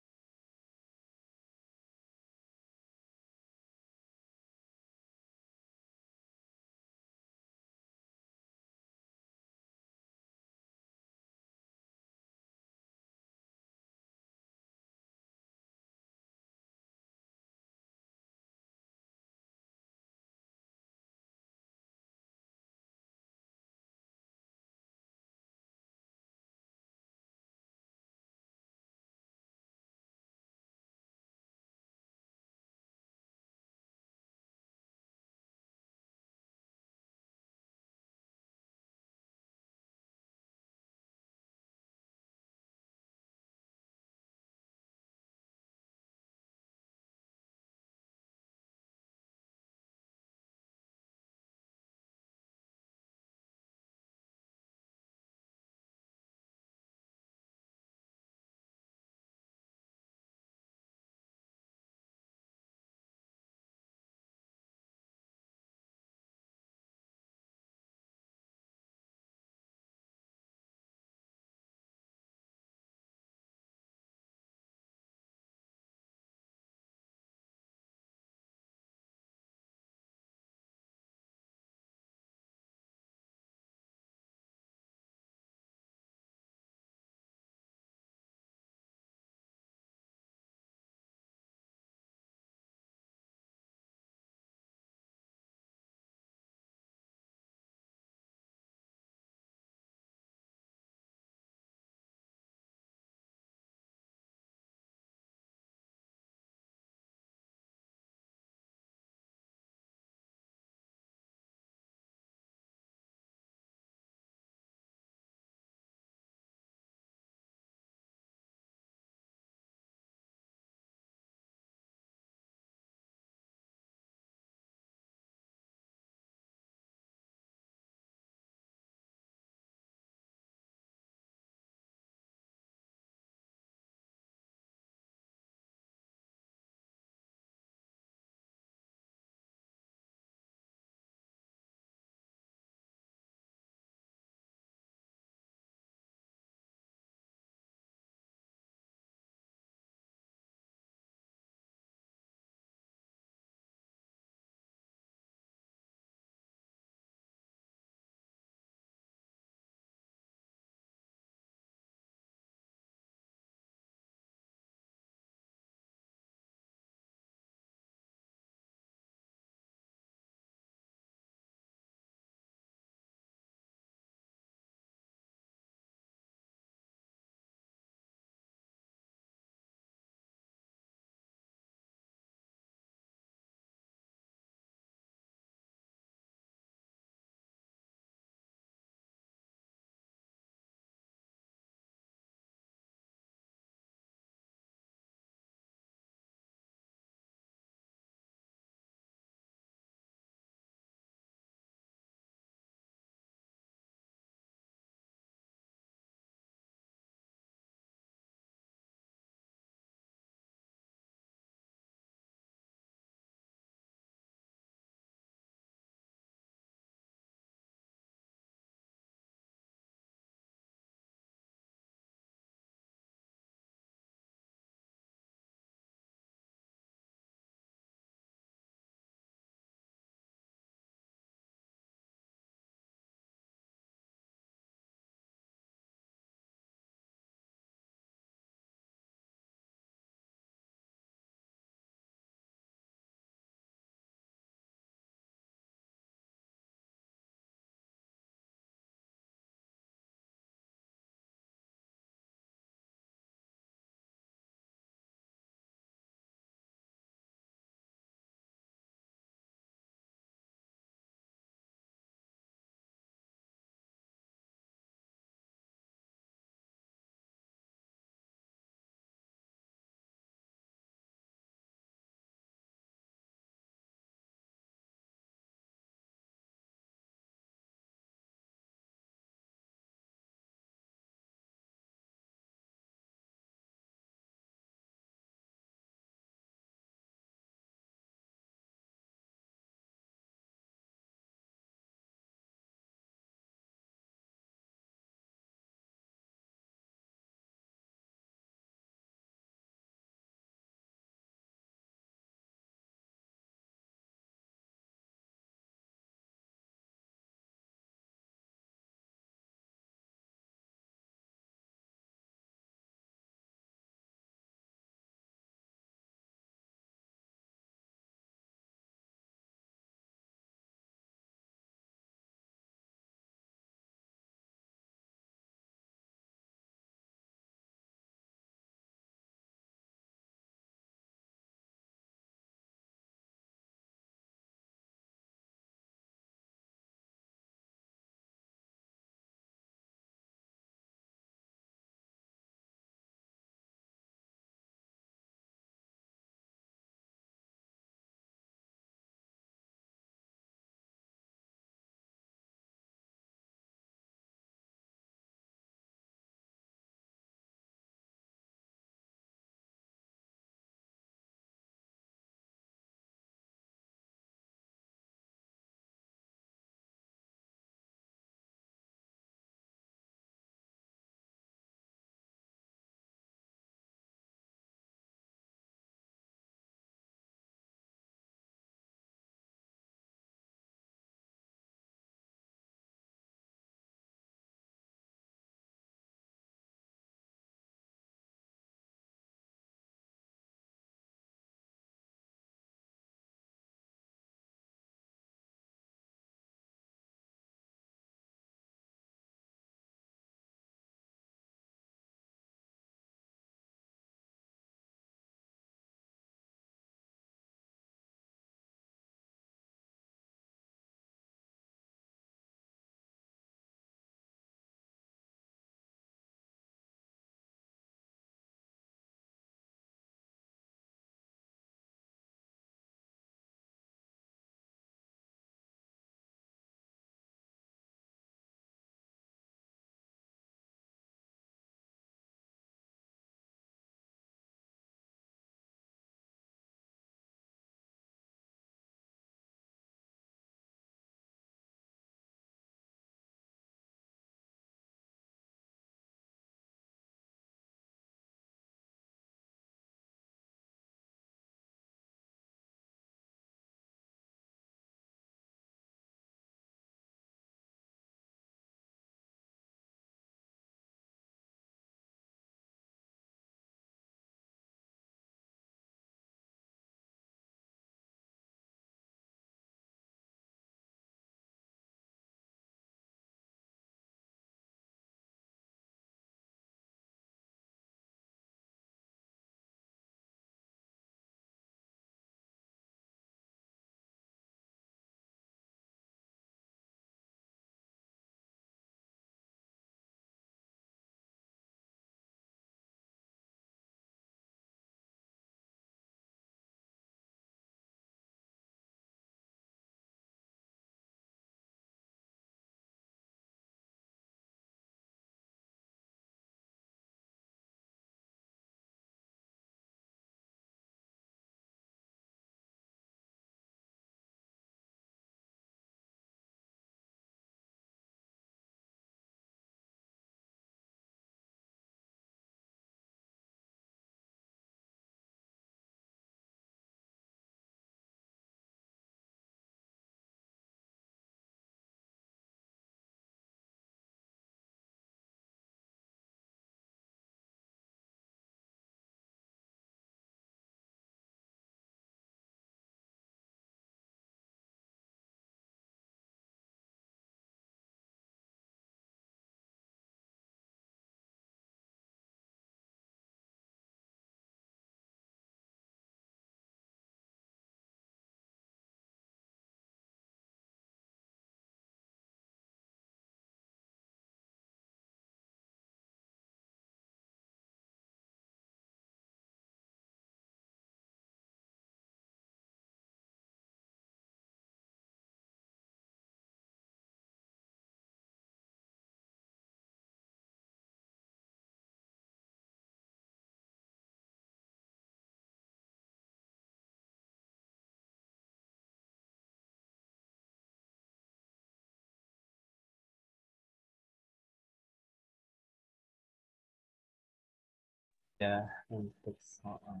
C: ya untuk soal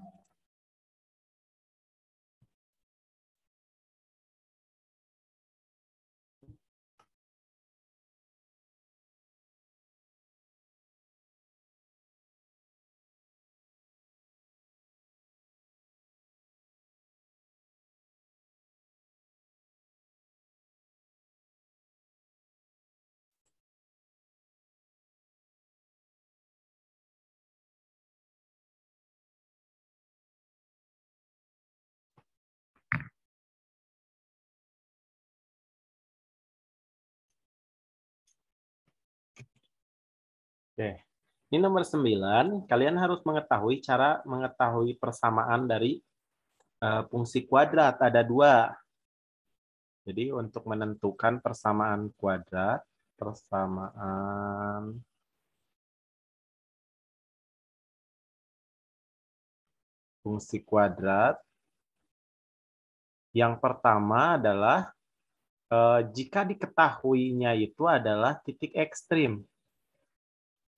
A: Oke. Ini nomor 9, kalian harus mengetahui cara mengetahui persamaan dari
B: uh, fungsi kuadrat. Ada dua. Jadi untuk menentukan
A: persamaan kuadrat, persamaan fungsi kuadrat.
C: Yang pertama adalah eh,
B: jika diketahuinya itu adalah titik ekstrim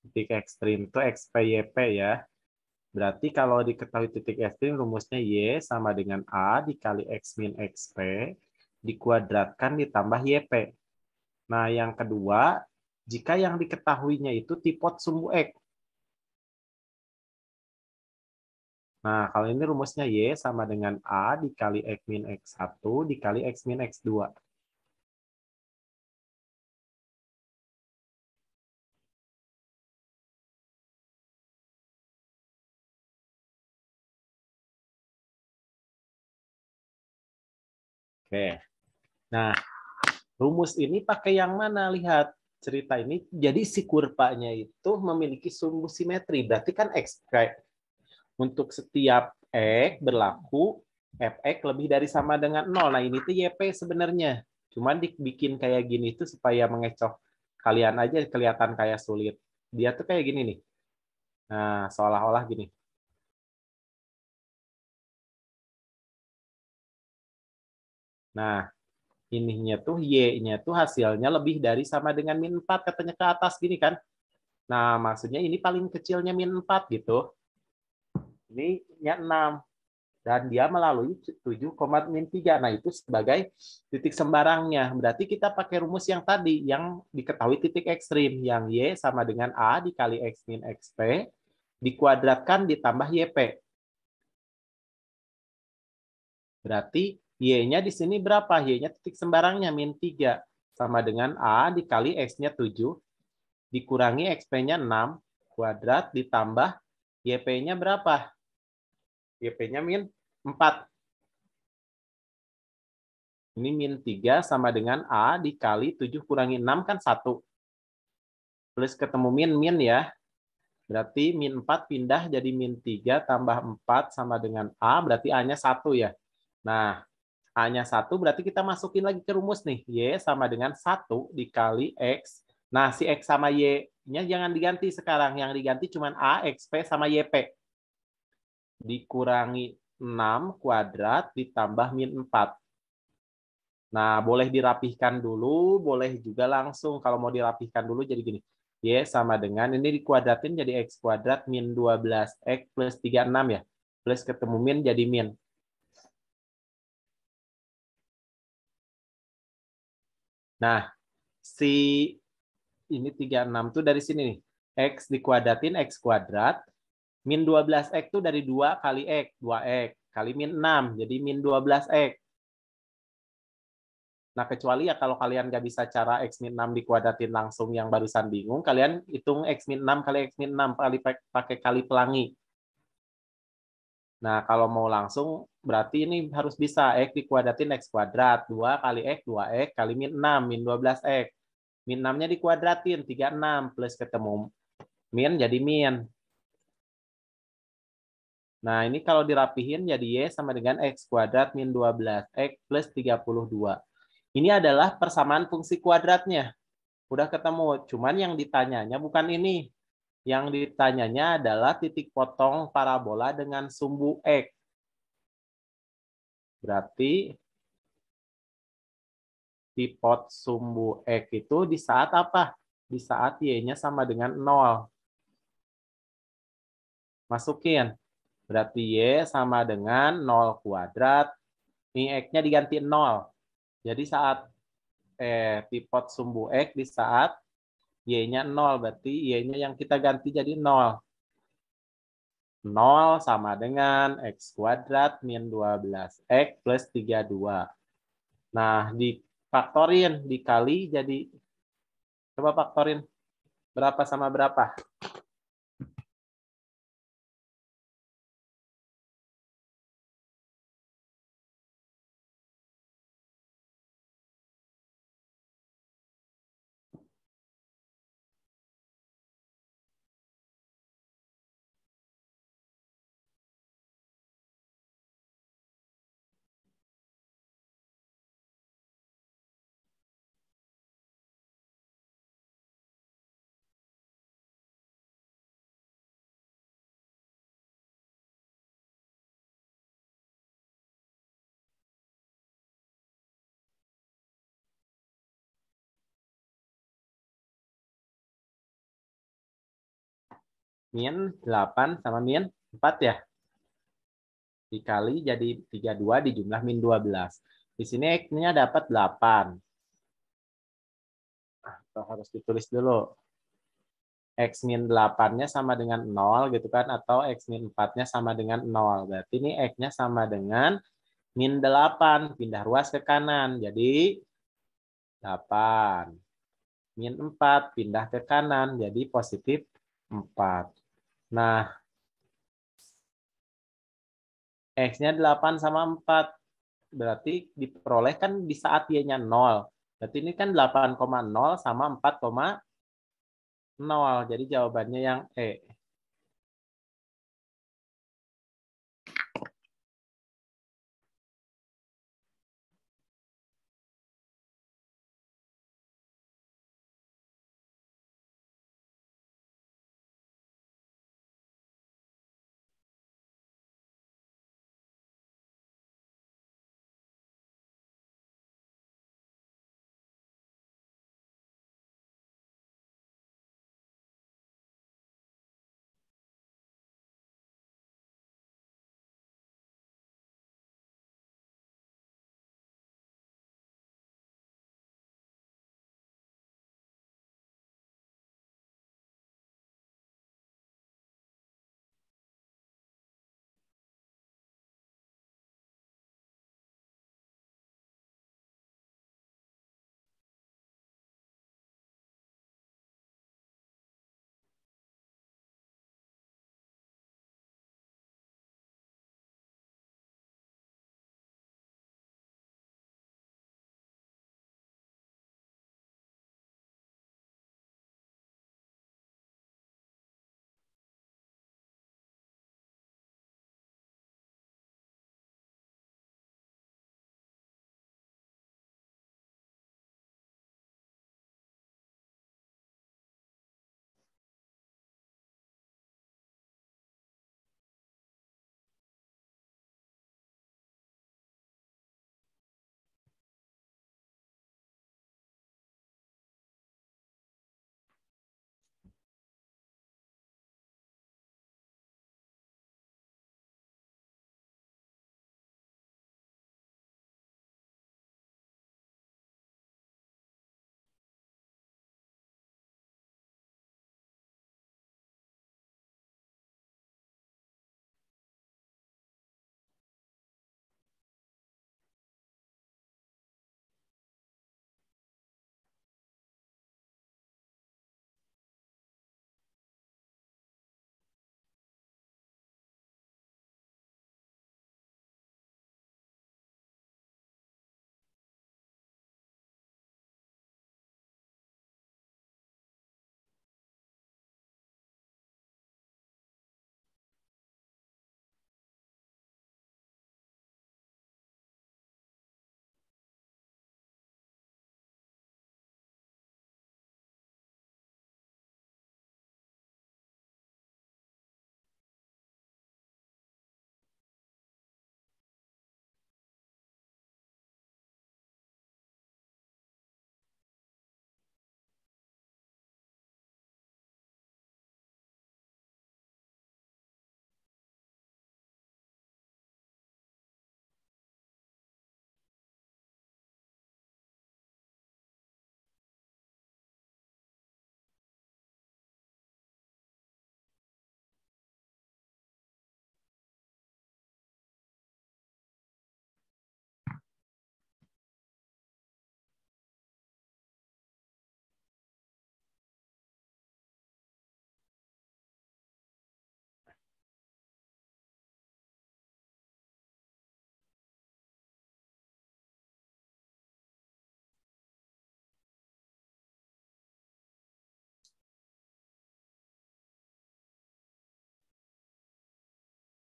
B: titik ekstrim itu XPYP ya. Berarti kalau diketahui titik ekstrim rumusnya Y sama dengan A dikali X min XP dikuadratkan ditambah
A: YP. Nah yang kedua, jika yang diketahuinya itu tipot sumbu X. Nah kalau ini rumusnya Y sama dengan A dikali X min X1 dikali X min X2. Oke. Nah, rumus ini pakai yang mana? Lihat cerita ini. Jadi si kurvanya itu
B: memiliki sumbu simetri. Berarti kan X kayak untuk setiap x berlaku Fx lebih dari sama dengan 0. Nah, ini tuh YP sebenarnya. Cuman dibikin kayak gini tuh supaya mengecoh kalian aja kelihatan kayak sulit. Dia tuh kayak
C: gini nih. Nah, seolah-olah gini.
A: Nah, ininya tuh Y-nya tuh hasilnya lebih dari sama dengan min 4 katanya ke atas gini kan. Nah, maksudnya
B: ini paling kecilnya min 4 gitu. Ini nya 6 dan dia melalui 7, min 3. Nah, itu sebagai titik sembarangnya. Berarti kita pakai rumus yang tadi yang diketahui titik ekstrim yang Y sama dengan A dikali X min XP dikuadratkan ditambah YP. Berarti Y-nya di sini berapa? Y-nya titik sembarangnya, min 3. Sama dengan A dikali X-nya 7, dikurangi XP-nya 6,
A: kuadrat ditambah YP-nya berapa? YP-nya min 4. Ini min 3 sama dengan A
B: dikali 7 kurangi 6 kan 1. Plus ketemu min, min ya. Berarti min 4 pindah jadi min 3 tambah 4 sama dengan A. Berarti A-nya 1 ya. Nah, hanya satu berarti kita masukin lagi ke rumus nih. Y sama dengan satu dikali X. Nah, si X sama Y-nya jangan diganti sekarang. Yang diganti cuma A, x p sama y p Dikurangi 6 kuadrat ditambah min 4. Nah, boleh dirapihkan dulu, boleh juga langsung. Kalau mau dirapihkan dulu jadi gini. Y sama dengan, ini dikuadratin
A: jadi X kuadrat min 12X plus 36 ya. Plus ketemu min jadi min. Nah, si ini 36 tuh dari sini nih. X
B: dikuadratin X kuadrat. Min 12X tuh dari 2 kali X. 2X kali min 6. Jadi min 12X. Nah, kecuali ya kalau kalian nggak bisa cara X min 6 dikuadratin langsung yang barusan bingung, kalian hitung X min 6 kali X min 6 kali pakai kali pelangi. Nah, kalau mau langsung, berarti ini harus bisa X dikuadratin X kuadrat. 2 kali X, 2X kali min 6, min 12X. Min 6-nya dikuadratin, 36 plus ketemu min jadi min. Nah, ini kalau dirapihin jadi Y sama dengan X kuadrat min 12X plus 32. Ini adalah persamaan fungsi kuadratnya. Udah ketemu, cuman yang ditanyanya bukan ini. Yang ditanyanya adalah titik potong parabola dengan sumbu X.
A: Berarti pivot sumbu X itu di saat apa? Di saat Y-nya sama dengan 0.
B: Masukin. Berarti Y sama dengan 0 kuadrat. Ini X-nya diganti 0. Jadi saat eh, pivot sumbu X di saat Y-nya 0, berarti Y-nya yang kita ganti jadi 0. 0 sama dengan X kuadrat min 12X plus 32. Nah, difaktorin,
C: dikali jadi, coba faktorin, berapa sama berapa? min 8 sama min 4 ya. Dikali
B: jadi 32 di jumlah min 12. Di sini X-nya dapat 8. Atau ah, harus ditulis dulu. X min 8-nya sama dengan 0 gitu kan. Atau X min 4-nya sama dengan 0. Berarti ini X-nya sama dengan min 8. Pindah ruas ke kanan. Jadi 8. Min 4 pindah ke kanan. Jadi positif 4. Nah, X-nya 8 sama 4. Berarti diperoleh kan di saat Y-nya 0. Berarti ini
A: kan 8,0 sama 4,0. Jadi jawabannya yang E.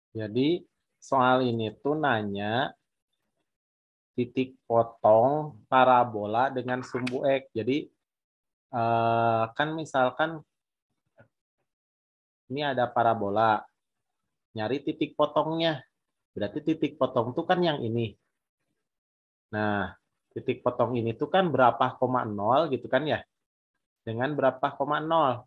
A: Jadi soal ini tuh nanya titik potong parabola dengan sumbu
B: X. Jadi eh, kan misalkan ini ada parabola. Nyari titik potongnya. Berarti titik potong tuh kan yang ini. Nah, titik potong ini tuh kan berapa koma nol gitu kan ya? Dengan berapa koma nol?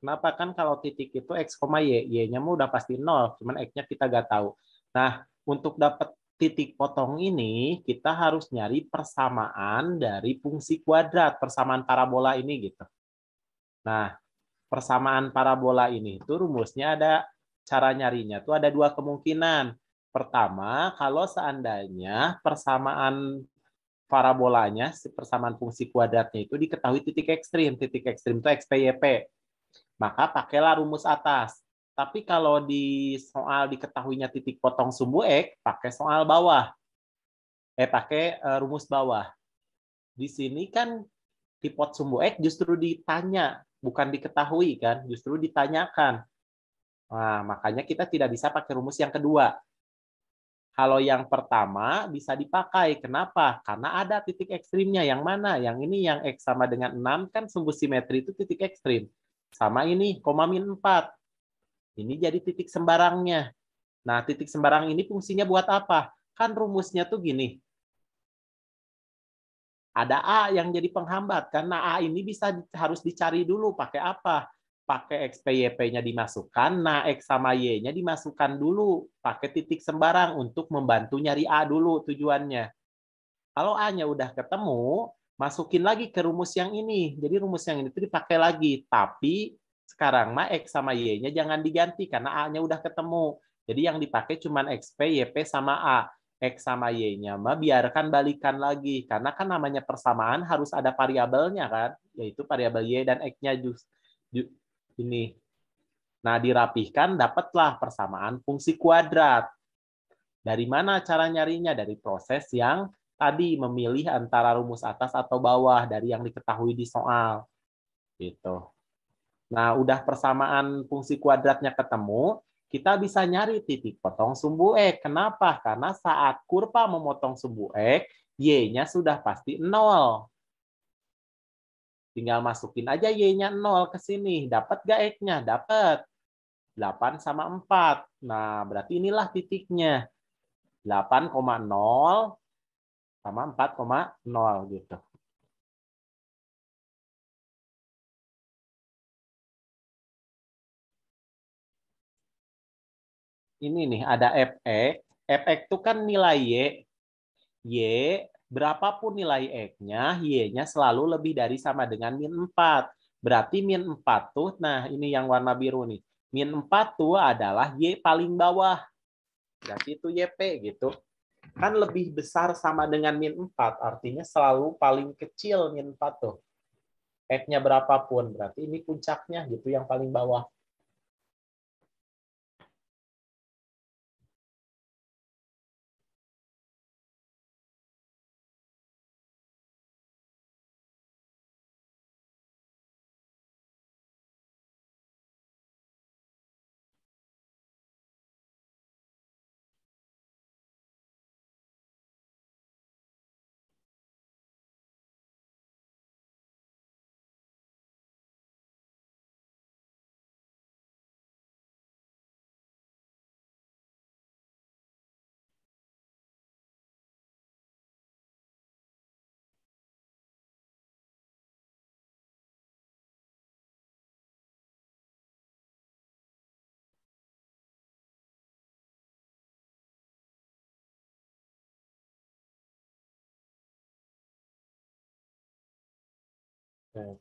B: Kenapa kan kalau titik itu x, y, y-nya udah pasti nol, cuman x-nya kita nggak tahu. Nah, untuk dapat titik potong ini kita harus nyari persamaan dari fungsi kuadrat, persamaan parabola ini gitu. Nah, persamaan parabola ini itu rumusnya ada cara nyarinya tuh ada dua kemungkinan. Pertama, kalau seandainya persamaan parabolanya, persamaan fungsi kuadratnya itu diketahui titik ekstrim. Titik ekstrim itu x y p maka pakailah rumus atas. Tapi kalau di soal diketahuinya titik potong sumbu X, pakai soal bawah. Eh, pakai eh, rumus bawah. Di sini kan tipot sumbu X justru ditanya, bukan diketahui kan, justru ditanyakan. Nah, makanya kita tidak bisa pakai rumus yang kedua. Kalau yang pertama bisa dipakai. Kenapa? Karena ada titik ekstrimnya. Yang mana? Yang ini yang X sama dengan 6 kan sumbu simetri itu titik ekstrim. Sama ini, koma min 4. Ini jadi titik sembarangnya. Nah, titik sembarang ini fungsinya buat apa? Kan rumusnya tuh gini. Ada A yang jadi penghambat. Karena A ini bisa harus dicari dulu pakai apa? Pakai XPYP-nya dimasukkan. Nah, X sama Y-nya dimasukkan dulu. Pakai titik sembarang untuk membantu nyari A dulu tujuannya. Kalau A-nya udah ketemu, masukin lagi ke rumus yang ini. Jadi rumus yang ini itu dipakai lagi, tapi sekarang mah X sama Y-nya jangan diganti karena A-nya udah ketemu. Jadi yang dipakai cuma XP, YP sama A. X sama Y-nya mah biarkan balikan lagi karena kan namanya persamaan harus ada variabelnya kan, yaitu variabel Y dan X-nya just, ini. Nah, dirapihkan dapatlah persamaan fungsi kuadrat. Dari mana cara nyarinya? Dari proses yang tadi memilih antara rumus atas atau bawah dari yang diketahui di soal. Gitu. Nah, udah persamaan fungsi kuadratnya ketemu, kita bisa nyari titik potong sumbu X. Kenapa? Karena saat kurva memotong sumbu X, Y-nya sudah pasti 0. Tinggal masukin aja Y-nya 0 ke sini. Dapat gak X-nya? Dapat. 8 sama 4. Nah, berarti inilah titiknya.
C: 8,0 sama 4,0 gitu.
A: Ini nih ada FX. E. FX e itu kan nilai Y. Y berapapun nilai X-nya,
B: Y-nya selalu lebih dari sama dengan min 4. Berarti min 4 tuh, nah ini yang warna biru nih. Min 4 tuh adalah Y paling bawah. Berarti itu YP gitu kan lebih besar sama dengan min 4, artinya selalu paling
A: kecil min 4 tuh. F-nya berapapun, berarti ini puncaknya gitu yang paling bawah.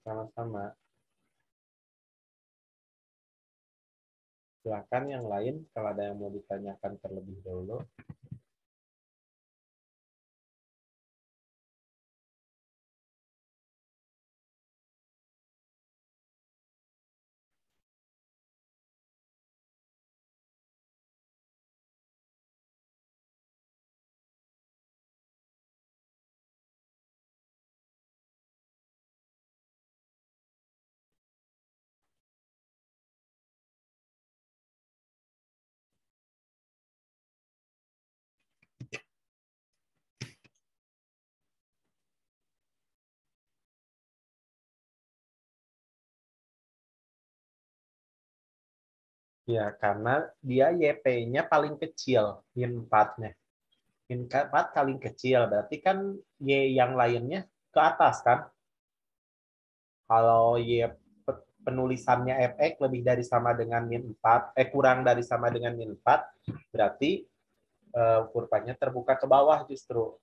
C: sama-sama. Silakan yang lain kalau ada yang mau ditanyakan terlebih dahulu. Ya, karena dia YP-nya paling kecil, min 4-nya.
B: Min 4 paling kecil, berarti kan Y yang lainnya ke atas kan? Kalau Y penulisannya fx lebih dari sama dengan min 4, eh kurang dari sama dengan min 4, berarti uh,
C: kurvanya terbuka ke bawah justru.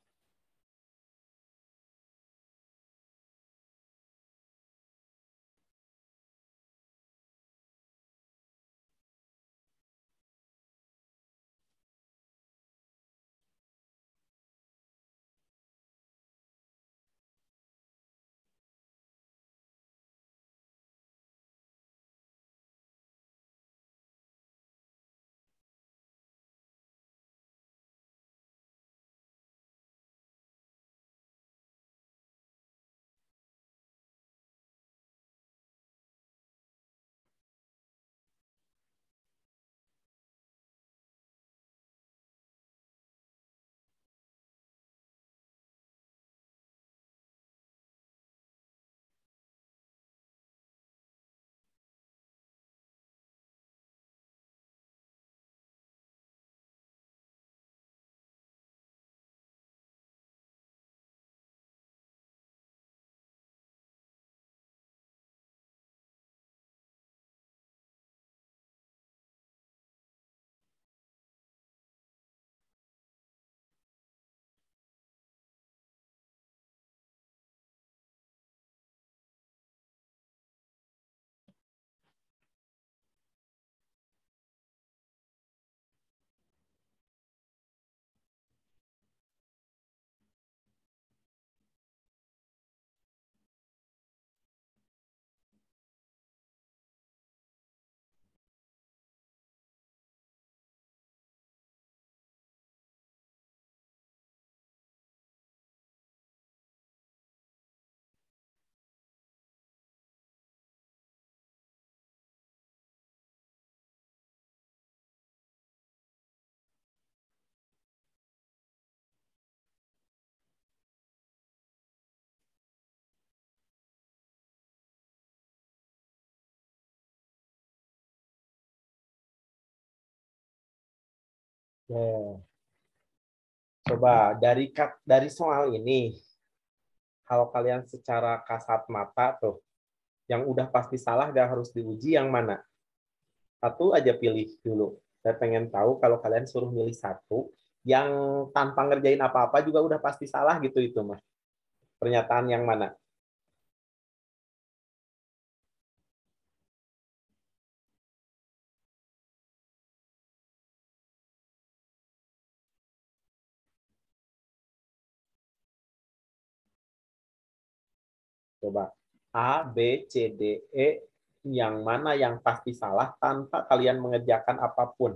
C: Ya. coba dari dari soal ini, kalau kalian
B: secara kasat mata tuh, yang udah pasti salah dan harus diuji yang mana? Satu aja pilih dulu. Saya pengen tahu kalau kalian suruh milih satu, yang
A: tanpa ngerjain apa-apa juga udah pasti salah gitu itu mah. Pernyataan yang mana? coba A, B, C, D, E, yang mana yang pasti salah tanpa kalian mengerjakan apapun.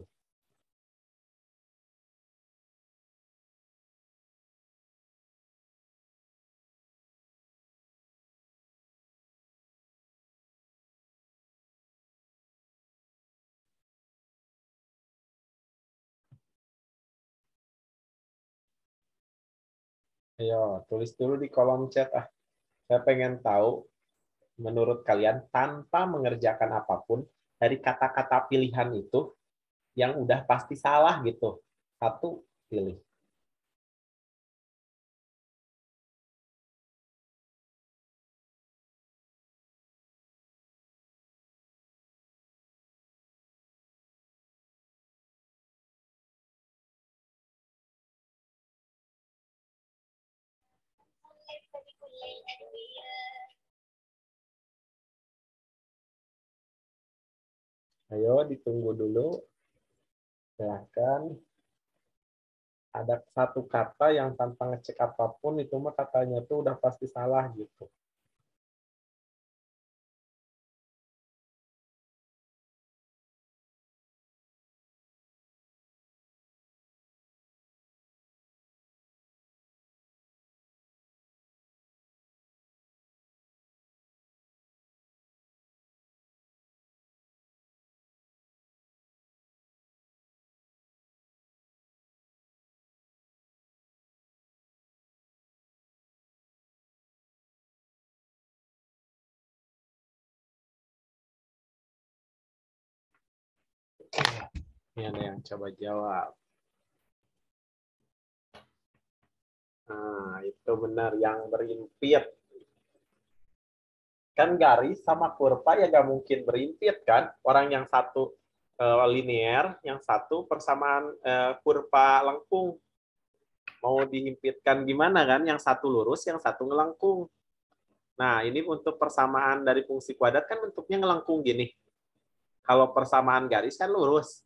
C: Ayo, tulis dulu di kolom chat ah.
B: Saya pengen tahu menurut kalian tanpa mengerjakan apapun dari
C: kata-kata pilihan itu yang udah pasti salah gitu. Satu pilih Ayo ditunggu dulu. Silahkan. Ada satu kata yang tanpa ngecek apapun itu mah katanya tuh udah pasti salah gitu.
A: Ini ada yang coba jawab. Nah, itu benar yang berimpit.
B: Kan garis sama kurva ya nggak mungkin berimpit kan? Orang yang satu eh, linear, yang satu persamaan eh, kurva lengkung. Mau diimpitkan gimana kan? Yang satu lurus, yang satu ngelengkung. Nah, ini untuk persamaan dari fungsi kuadrat kan bentuknya ngelengkung gini. Kalau persamaan garis kan lurus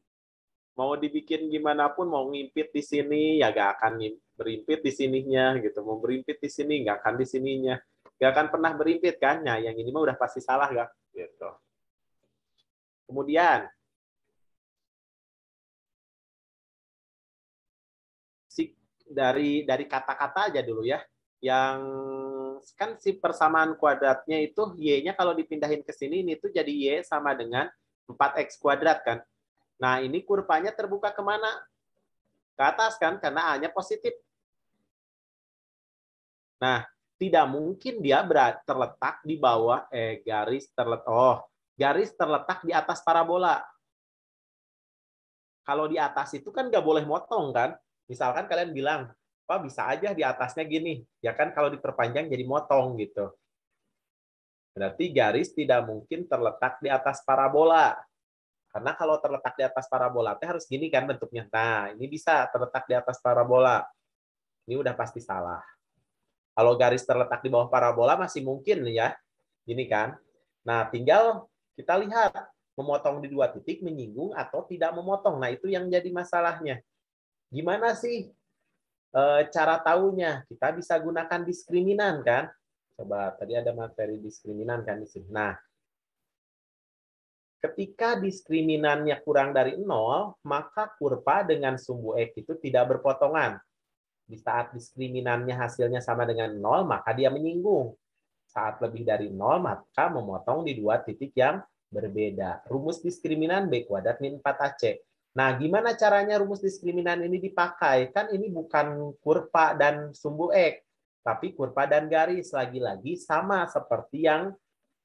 B: mau dibikin gimana pun mau ngimpit di sini ya gak akan berimpit di sininya gitu mau berimpit di sini gak akan di sininya gak
A: akan pernah berimpit kan Nah, yang ini mah udah pasti salah gak gitu kemudian si dari dari kata-kata aja dulu ya
C: yang kan si
B: persamaan kuadratnya itu y-nya kalau dipindahin ke sini ini tuh jadi y sama dengan 4x kuadrat kan Nah, ini kurvanya terbuka kemana? Ke atas kan, karena A-nya positif. Nah, tidak mungkin dia terletak di bawah eh garis terletak oh garis terletak di atas parabola. Kalau di atas itu kan nggak boleh motong kan? Misalkan kalian bilang, Pak bisa aja di atasnya gini, ya kan kalau diperpanjang jadi motong gitu. Berarti garis tidak mungkin terletak di atas parabola. Karena kalau terletak di atas parabola teh harus gini kan bentuknya. Nah, ini bisa terletak di atas parabola. Ini udah pasti salah. Kalau garis terletak di bawah parabola masih mungkin ya. Gini kan. Nah, tinggal kita lihat memotong di dua titik menyinggung atau tidak memotong. Nah, itu yang jadi masalahnya. Gimana sih e, cara tahunya? Kita bisa gunakan diskriminan kan? Coba tadi ada materi diskriminan kan di sini. Nah, Ketika diskriminannya kurang dari nol, maka kurva dengan sumbu X itu tidak berpotongan. Di saat diskriminannya hasilnya sama dengan nol, maka dia menyinggung. Saat lebih dari nol, maka memotong di dua titik yang berbeda. Rumus diskriminan B kuadrat min 4AC. Nah, gimana caranya rumus diskriminan ini dipakai? Kan ini bukan kurva dan sumbu X, tapi kurva dan garis. Lagi-lagi sama seperti yang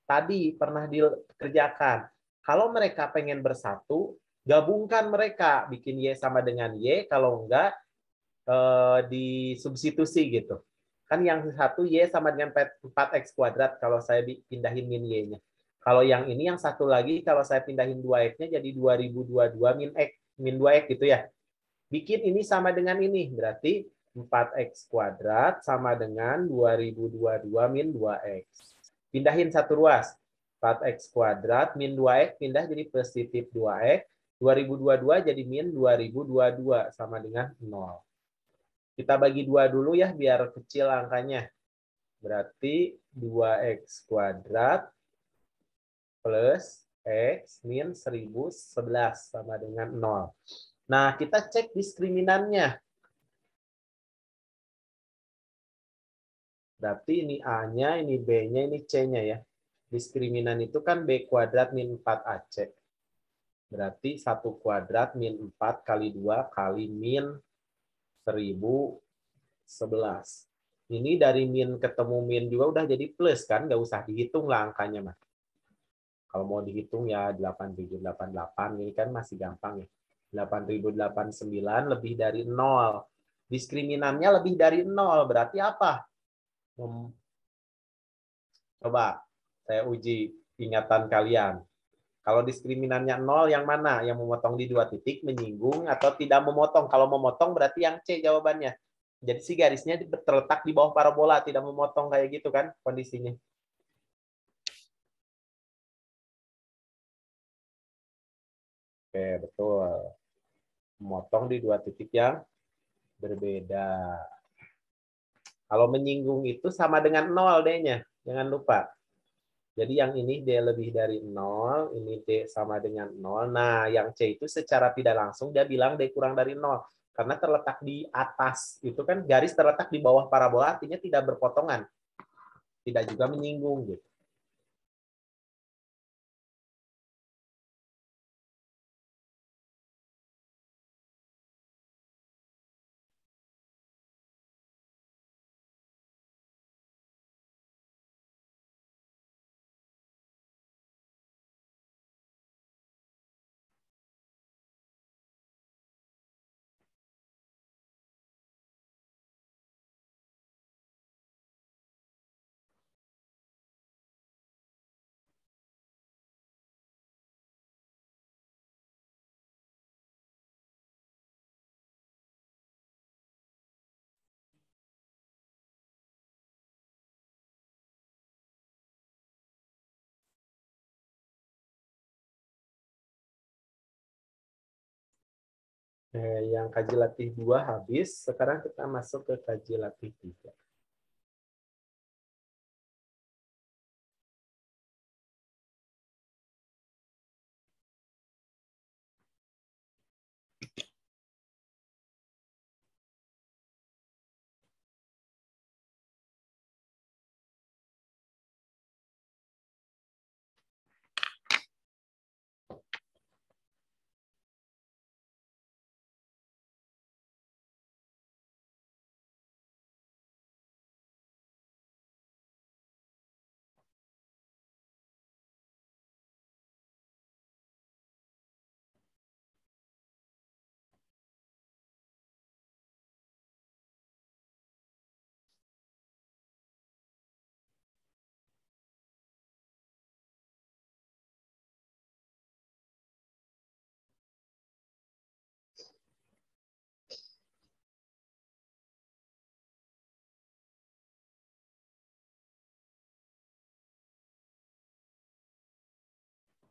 B: tadi pernah dikerjakan. Kalau mereka pengen bersatu, gabungkan mereka, bikin Y sama dengan Y, kalau enggak eh, disubstitusi gitu. Kan yang satu Y sama dengan 4X kuadrat kalau saya pindahin min Y-nya. Kalau yang ini yang satu lagi kalau saya pindahin 2X-nya jadi 2022 min X, min 2X gitu ya. Bikin ini sama dengan ini, berarti 4X kuadrat sama dengan 2022 min 2X. Pindahin satu ruas, 4x kuadrat, min 2x pindah jadi positif 2x, 2022 jadi min 2022 sama dengan 0. Kita bagi 2 dulu ya biar kecil angkanya. Berarti 2x kuadrat plus x min 1011
A: sama dengan 0. Nah, kita cek diskriminannya. Berarti ini A-nya, ini B-nya, ini C-nya ya diskriminan itu kan B kuadrat min 4AC.
B: Berarti 1 kuadrat min 4 kali 2 kali min 1011. Ini dari min ketemu min juga udah jadi plus kan, nggak usah dihitung lah angkanya. Mah. Kalau mau dihitung ya 8788, ini kan masih gampang ya. 8089 lebih dari 0. Diskriminannya lebih dari 0, berarti apa? Coba saya uji ingatan kalian. Kalau diskriminannya nol, yang mana? Yang memotong di dua titik, menyinggung, atau tidak memotong? Kalau memotong berarti yang C
A: jawabannya. Jadi si garisnya terletak di bawah parabola, tidak memotong kayak gitu kan kondisinya.
C: Oke, betul. Memotong di dua titik yang
B: berbeda. Kalau menyinggung itu sama dengan nol D-nya. Jangan lupa. Jadi yang ini D lebih dari 0, ini D sama dengan 0. Nah, yang C itu secara tidak langsung dia bilang D kurang dari 0. Karena terletak di
A: atas, itu kan garis terletak di bawah parabola artinya tidak berpotongan. Tidak juga menyinggung gitu.
C: Eh, yang kaji latih dua habis, sekarang kita masuk ke kaji latih tiga.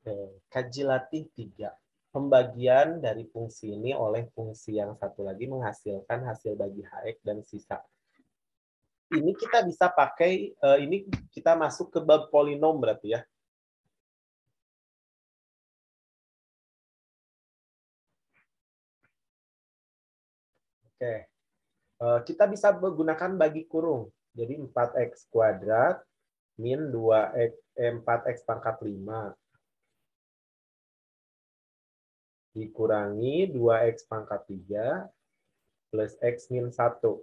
A: Oke, kaji latih tiga. Pembagian dari fungsi ini oleh fungsi yang satu lagi menghasilkan hasil bagi HX dan sisa. Ini kita bisa pakai, eh, ini kita masuk ke bab polinom berarti ya. Oke, eh, kita bisa menggunakan bagi kurung. Jadi 4X kuadrat
B: min 2X, eh, 4X pangkat 5
C: dikurangi 2x pangkat 3 plus x min 1.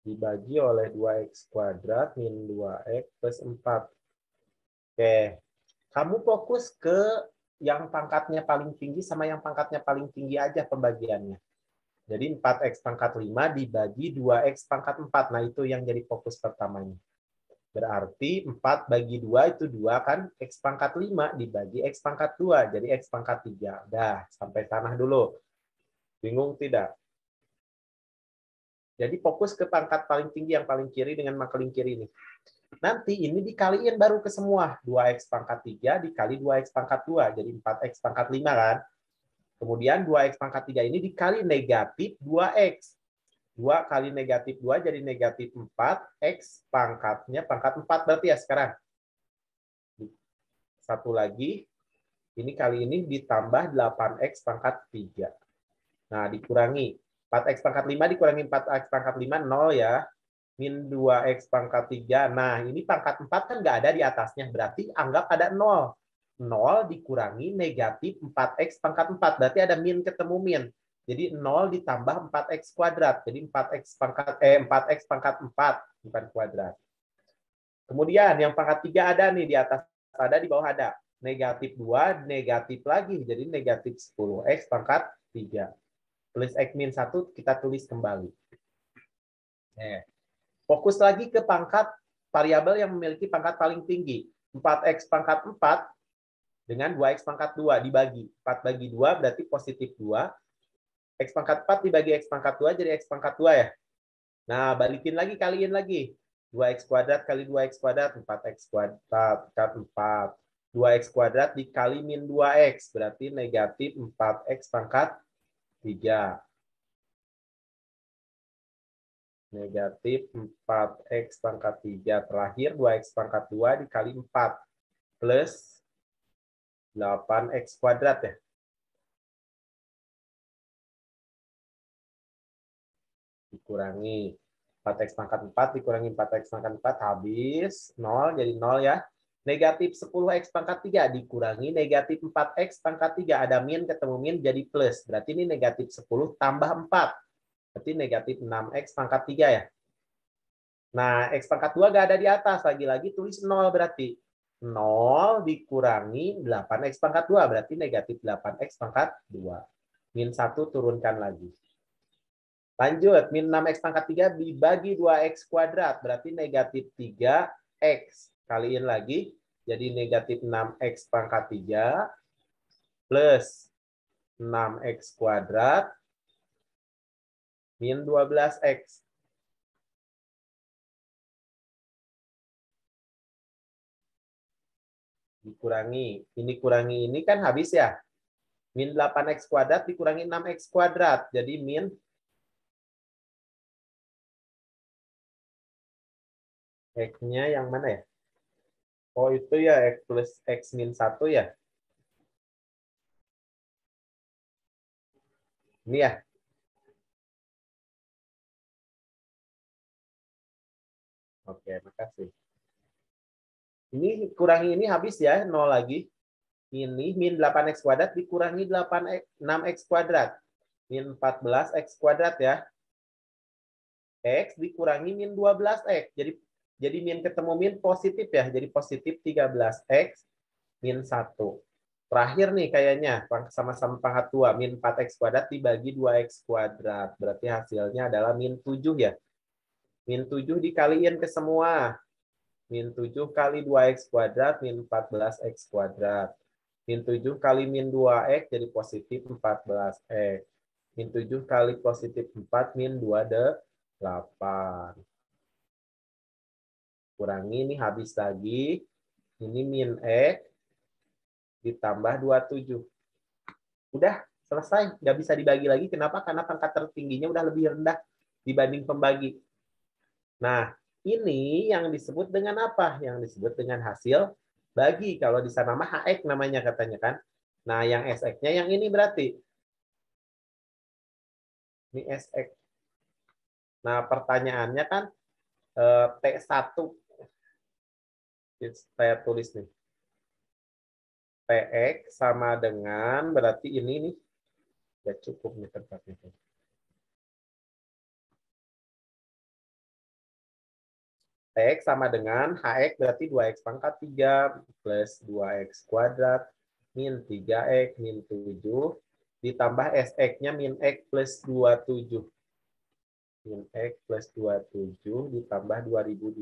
C: dibagi oleh 2x kuadrat min 2x plus 4.
B: Oke, kamu fokus ke yang pangkatnya paling tinggi sama yang pangkatnya paling tinggi aja pembagiannya. Jadi 4x pangkat 5 dibagi 2x pangkat 4. Nah, itu yang jadi fokus pertamanya. Berarti 4 bagi 2 itu 2 kan x pangkat 5 dibagi x pangkat 2. Jadi x pangkat 3. Dah, sampai tanah dulu. Bingung tidak? Jadi fokus ke pangkat paling tinggi yang paling kiri dengan makeling kiri ini. Nanti ini dikaliin baru ke semua. 2X pangkat 3 dikali 2X pangkat 2. Jadi 4X pangkat 5 kan. Kemudian 2X pangkat 3 ini dikali negatif 2X. 2 kali negatif 2 jadi negatif 4. X pangkatnya pangkat 4 berarti ya sekarang. Satu lagi. Ini kali ini ditambah 8X pangkat 3. Nah, dikurangi. 4X pangkat 5 dikurangi 4X pangkat 5, 0 ya min 2x pangkat 3. Nah, ini pangkat 4 kan nggak ada di atasnya. Berarti anggap ada 0. 0 dikurangi negatif 4x pangkat 4. Berarti ada min ketemu min. Jadi 0 ditambah 4x kuadrat. Jadi 4x pangkat eh 4x pangkat 4 bukan kuadrat. Kemudian yang pangkat 3 ada nih di atas ada di bawah ada. Negatif 2, negatif lagi. Jadi negatif 10x pangkat 3. Tulis x min 1 kita tulis kembali. Eh. Fokus lagi ke pangkat variabel yang memiliki pangkat paling tinggi. 4x pangkat 4 dengan 2x pangkat 2 dibagi. 4 bagi 2 berarti positif 2. X pangkat 4 dibagi X pangkat 2 jadi X pangkat 2 ya. Nah, balikin lagi, kaliin lagi. 2X kuadrat kali 2X kuadrat, 4X kuadrat, pangkat 4. 2X kuadrat dikali min 2X, berarti negatif 4X pangkat
A: 3. Negatif 4X pangkat 3 terakhir 2X pangkat 2 dikali 4
C: plus 8X kuadrat ya.
A: Dikurangi 4X pangkat 4 dikurangi 4X pangkat 4 habis 0 jadi 0 ya. Negatif
B: 10X pangkat 3 dikurangi negatif 4X pangkat 3. Ada min ketemu min jadi plus. Berarti ini negatif 10 tambah 4 Berarti negatif 6X pangkat 3 ya. Nah, X pangkat 2 nggak ada di atas. Lagi-lagi tulis 0 berarti. 0 dikurangi 8X pangkat 2. Berarti negatif 8X pangkat 2. Min 1 turunkan lagi. Lanjut, min 6X pangkat 3 dibagi 2X kuadrat. Berarti negatif 3X. Kaliin lagi. Jadi negatif 6X pangkat 3 plus 6X
C: kuadrat Min 12X.
A: Dikurangi. Ini kurangi ini kan habis ya. Min 8X kuadrat dikurangi 6X kuadrat. Jadi min
C: X-nya yang mana ya? Oh itu ya X plus X min 1 ya? Ini ya,
A: Oke, makasih. Ini kurangi ini habis ya, nol lagi. Ini min 8x kuadrat dikurangi 8x, e, 6x
B: kuadrat. Min 14x kuadrat ya. X dikurangi min 12x. Jadi jadi min ketemu min positif ya. Jadi positif 13x min 1. Terakhir nih kayaknya sama-sama pangkat 2. Min 4x kuadrat dibagi 2x kuadrat. Berarti hasilnya adalah min 7 ya. Min 7 dikaliin ke semua. Min 7 kali 2x kuadrat, min 14x kuadrat. Min 7 kali min 2x jadi positif 14x. Min 7 kali positif 4, min 2 de 8. Kurangi ini habis lagi. Ini min x ditambah 27. Udah selesai, nggak bisa dibagi lagi. Kenapa? Karena pangkat tertingginya udah lebih rendah dibanding pembagi. Nah, ini yang disebut dengan apa? Yang disebut dengan hasil bagi.
A: Kalau di sana mah HX namanya katanya kan. Nah, yang SX-nya yang ini berarti. Ini SX. Nah, pertanyaannya kan eh, T1. Saya tulis nih.
C: TX sama dengan, berarti ini nih. Ya cukup nih tempatnya.
A: TX sama dengan HX berarti 2X pangkat 3
B: plus 2X kuadrat min 3X min 7 ditambah SX-nya min X plus 27. Min X plus 27 ditambah 2022.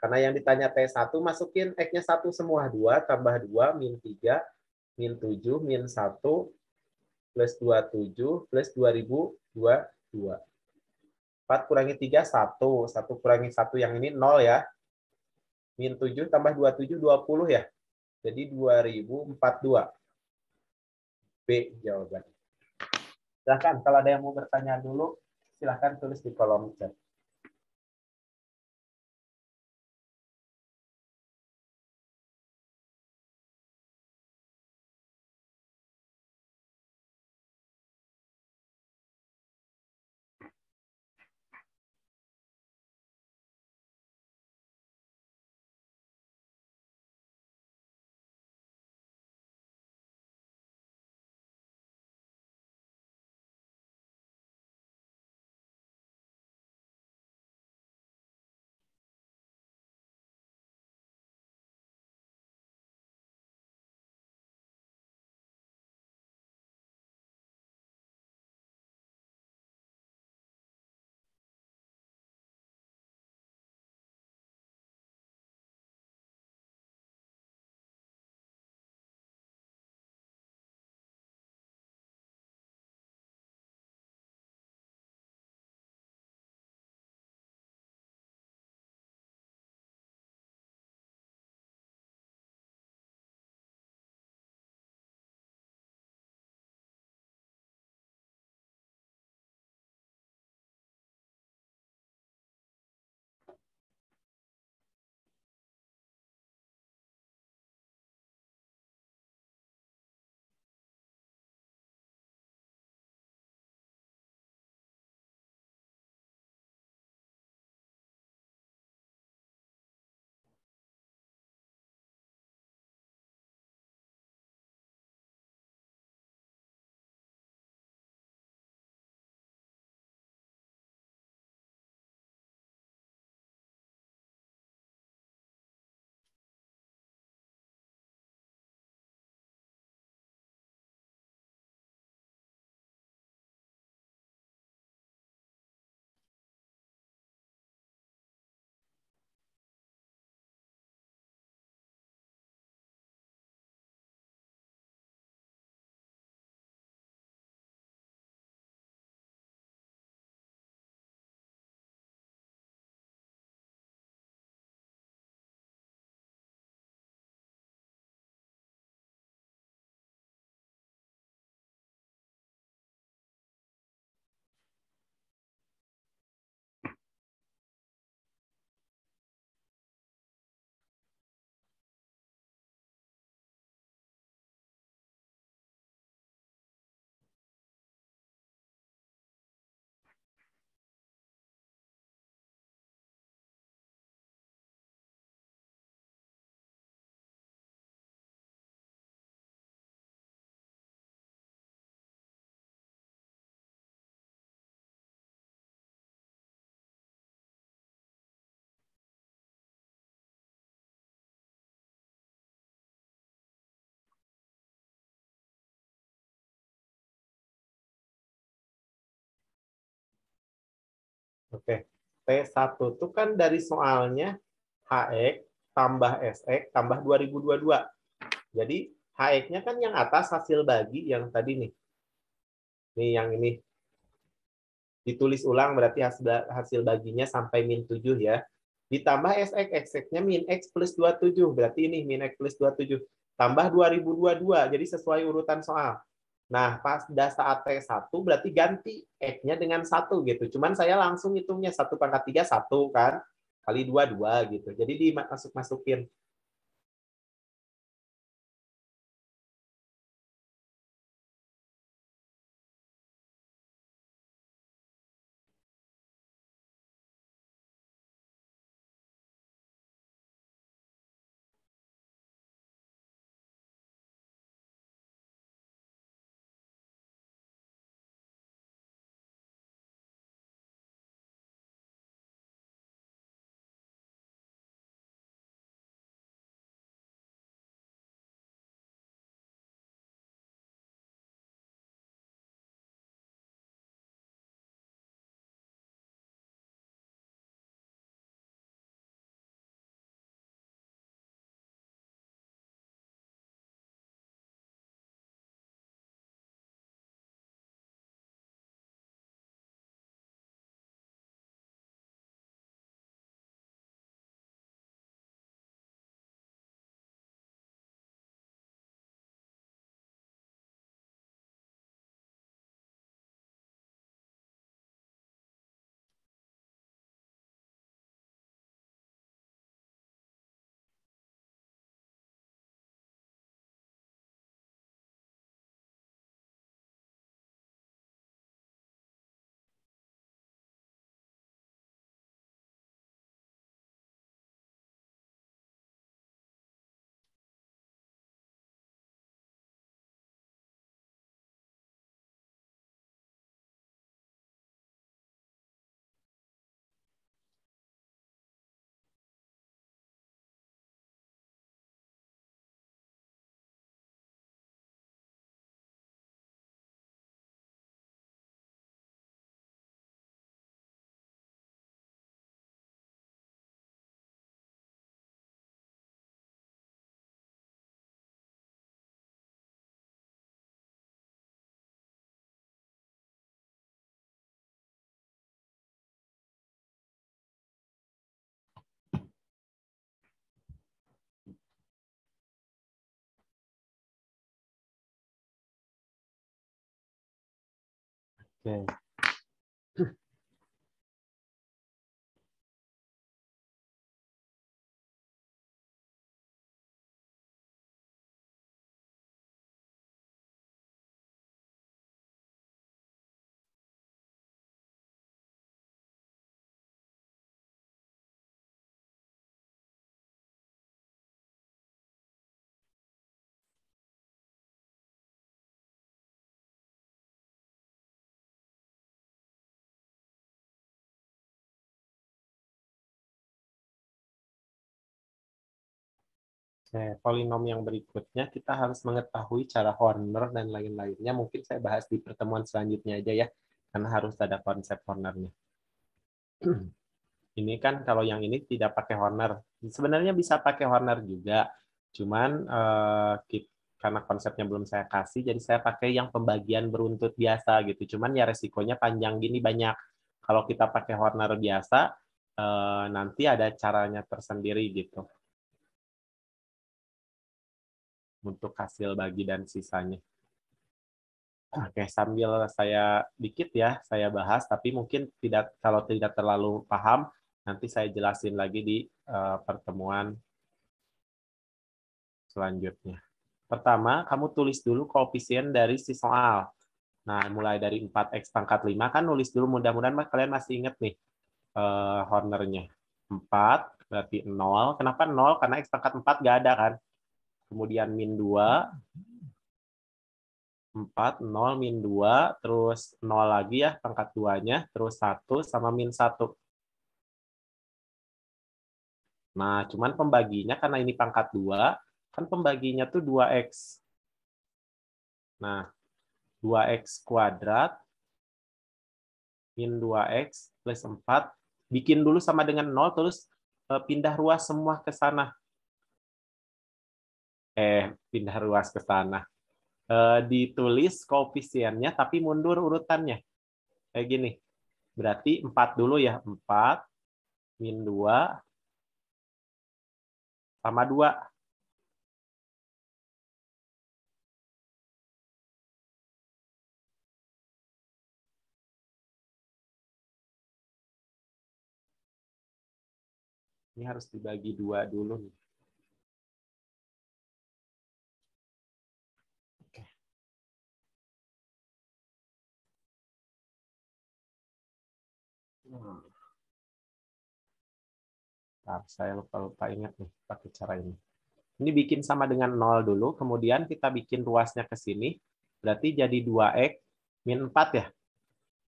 B: Karena yang ditanya T1 masukin X-nya 1 semua. 2 tambah 2 min 3 min 7 min 1 plus 27 plus 2022. 4 kurangi 3, 1. 1 kurangi 1 yang ini 0 ya. Min 7 tambah 27, 20 ya. Jadi 2042. B
A: jawaban.
C: Silahkan, kalau ada yang mau bertanya dulu, silahkan tulis di kolom chat.
A: Oke. T1 itu kan dari soalnya HX tambah SX tambah
B: 2022. Jadi HX-nya kan yang atas hasil bagi yang tadi nih. Nih yang ini. Ditulis ulang berarti hasil, hasil baginya sampai min 7 ya. Ditambah SX, SX-nya min X plus 27. Berarti ini min X plus 27. Tambah 2022, jadi sesuai urutan soal. Nah, pas udah saat T1 berarti ganti F-nya dengan satu gitu. Cuman saya langsung hitungnya satu pangkat tiga
C: satu kan kali dua dua gitu. Jadi dimasuk masukin Okay.
A: Nah, polinom yang berikutnya kita harus mengetahui cara Horner dan lain-lainnya. Mungkin saya bahas di
B: pertemuan selanjutnya aja ya, karena harus ada konsep Hornernya. ini kan kalau yang ini tidak pakai Horner. Sebenarnya bisa pakai Horner juga, cuman eh, karena konsepnya belum saya kasih, jadi saya pakai yang pembagian beruntut biasa gitu. Cuman ya resikonya panjang gini banyak. Kalau kita pakai Horner biasa,
A: eh, nanti ada caranya tersendiri gitu untuk hasil bagi dan sisanya. Oke,
B: sambil saya dikit ya, saya bahas, tapi mungkin tidak kalau tidak terlalu paham, nanti saya jelasin lagi di uh, pertemuan selanjutnya. Pertama, kamu tulis dulu koefisien dari si soal. Nah, mulai dari 4X pangkat 5, kan nulis dulu mudah-mudahan kalian masih ingat nih uh, hornernya. 4, berarti 0. Kenapa 0? Karena X pangkat 4 nggak ada kan kemudian min 2, 4, 0, min 2, terus 0 lagi ya pangkat 2-nya, terus 1 sama min 1.
A: Nah, cuman pembaginya karena ini pangkat 2, kan pembaginya tuh 2x. Nah, 2x kuadrat min 2x plus 4, bikin dulu
B: sama dengan 0, terus eh, pindah ruas semua ke sana eh pindah ruas ke sana. Eh, ditulis koefisiennya tapi mundur urutannya. Kayak gini. Berarti 4 dulu ya, 4
C: min 2 sama 2. Ini harus dibagi dua dulu nih. Nah, saya lupa-lupa ingat nih pakai cara ini. Ini bikin
B: sama dengan nol dulu, kemudian kita bikin ruasnya ke sini, berarti jadi 2x
A: min 4 ya.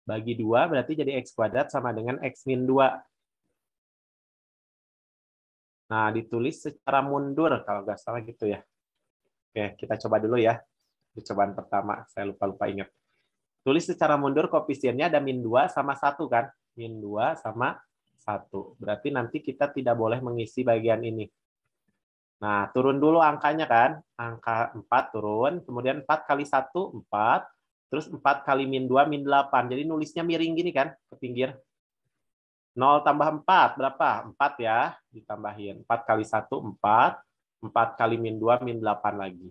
A: Bagi 2 berarti jadi x kuadrat sama dengan x min 2. Nah, ditulis secara mundur kalau nggak salah gitu ya. Oke, kita coba dulu ya. Percobaan pertama, saya lupa-lupa ingat.
B: Tulis secara mundur koefisiennya ada min 2 sama 1 kan? min 2 sama 1. Berarti nanti kita tidak boleh mengisi bagian ini. Nah, turun dulu angkanya kan. Angka 4 turun, kemudian 4 kali 1, 4. Terus 4 kali min 2, min 8. Jadi nulisnya miring gini kan, ke pinggir. 0 tambah 4, berapa? 4 ya, ditambahin. 4 kali 1, 4. 4 kali min 2, min 8 lagi.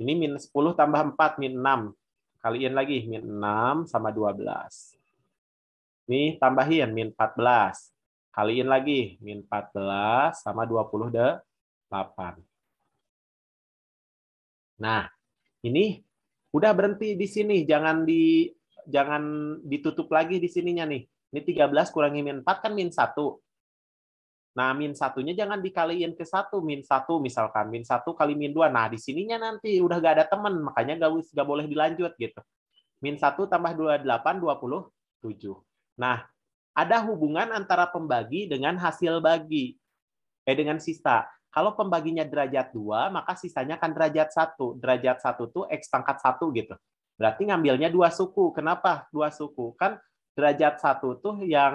B: Ini min 10 tambah 4, min 6. Kaliin lagi, min 6 sama 12 nih tambahin min 14. Kaliin lagi min 14 sama 28. Nah, ini udah berhenti di sini, jangan di jangan ditutup lagi di sininya nih. Ini 13 kurangi min 4 kan min 1. Nah, min satunya jangan dikaliin ke satu min satu misalkan min satu kali min dua Nah, di sininya nanti udah gak ada teman makanya gak, boleh dilanjut gitu. Min 1 tambah 28, 27. Nah, ada hubungan antara pembagi dengan hasil bagi, eh dengan sisa. Kalau pembaginya derajat 2, maka sisanya kan derajat 1. Derajat 1 itu X pangkat 1 gitu. Berarti ngambilnya dua suku. Kenapa dua suku? Kan derajat 1 tuh yang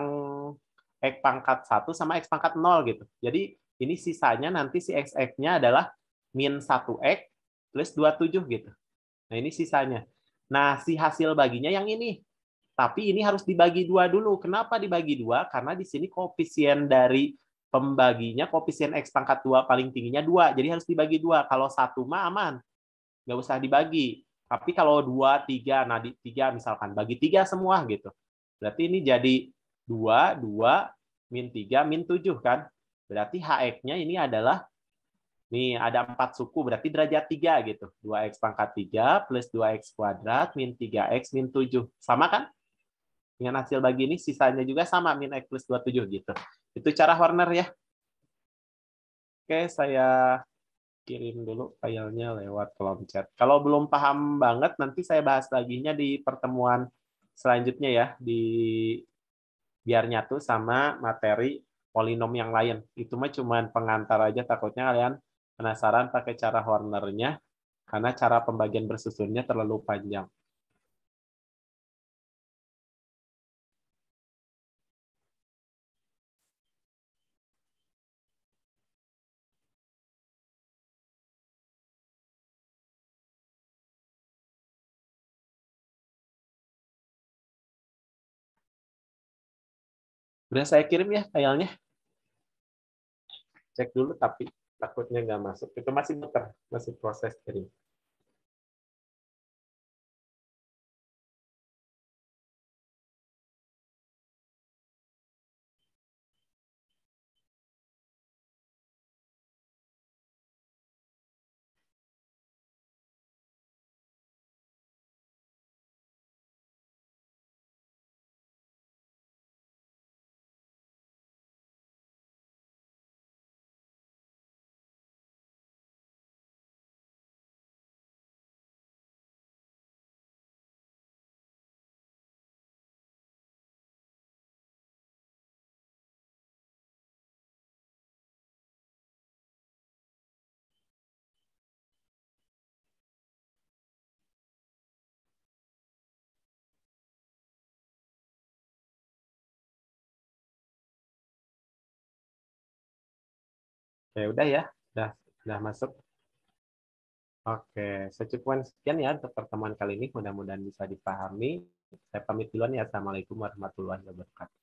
B: X pangkat 1 sama X pangkat 0 gitu. Jadi ini sisanya nanti si x x nya adalah min 1X plus 27 gitu. Nah ini sisanya. Nah si hasil baginya yang ini. Tapi ini harus dibagi dua dulu. Kenapa dibagi dua? Karena di sini koefisien dari pembaginya, koefisien X pangkat 2 paling tingginya dua, Jadi harus dibagi dua. Kalau satu mah aman. Nggak usah dibagi. Tapi kalau dua tiga nah di tiga misalkan, bagi tiga semua gitu. Berarti ini jadi dua dua min tiga min tujuh kan? Berarti HX-nya ini adalah, nih ada empat suku, berarti derajat tiga gitu. 2X pangkat tiga plus 2X kuadrat min 3X min tujuh Sama kan? dengan hasil bagi ini sisanya juga sama min x plus 27 gitu. Itu cara Horner ya. Oke, saya kirim dulu filenya lewat kolom chat. Kalau belum paham banget, nanti saya bahas laginya di pertemuan selanjutnya ya, di biar nyatu sama materi polinom yang lain. Itu mah cuma pengantar aja, takutnya kalian penasaran
A: pakai cara Hornernya, karena cara pembagian bersusunnya terlalu panjang.
C: Udah saya kirim ya failnya. Cek dulu tapi takutnya nggak masuk. Itu masih muter, masih proses kirim.
A: Oke, ya udah ya. Udah, udah masuk. Oke, saya sekian ya untuk pertemuan kali ini. Mudah-mudahan bisa
C: dipahami. Saya pamit duluan ya. Assalamualaikum warahmatullahi wabarakatuh.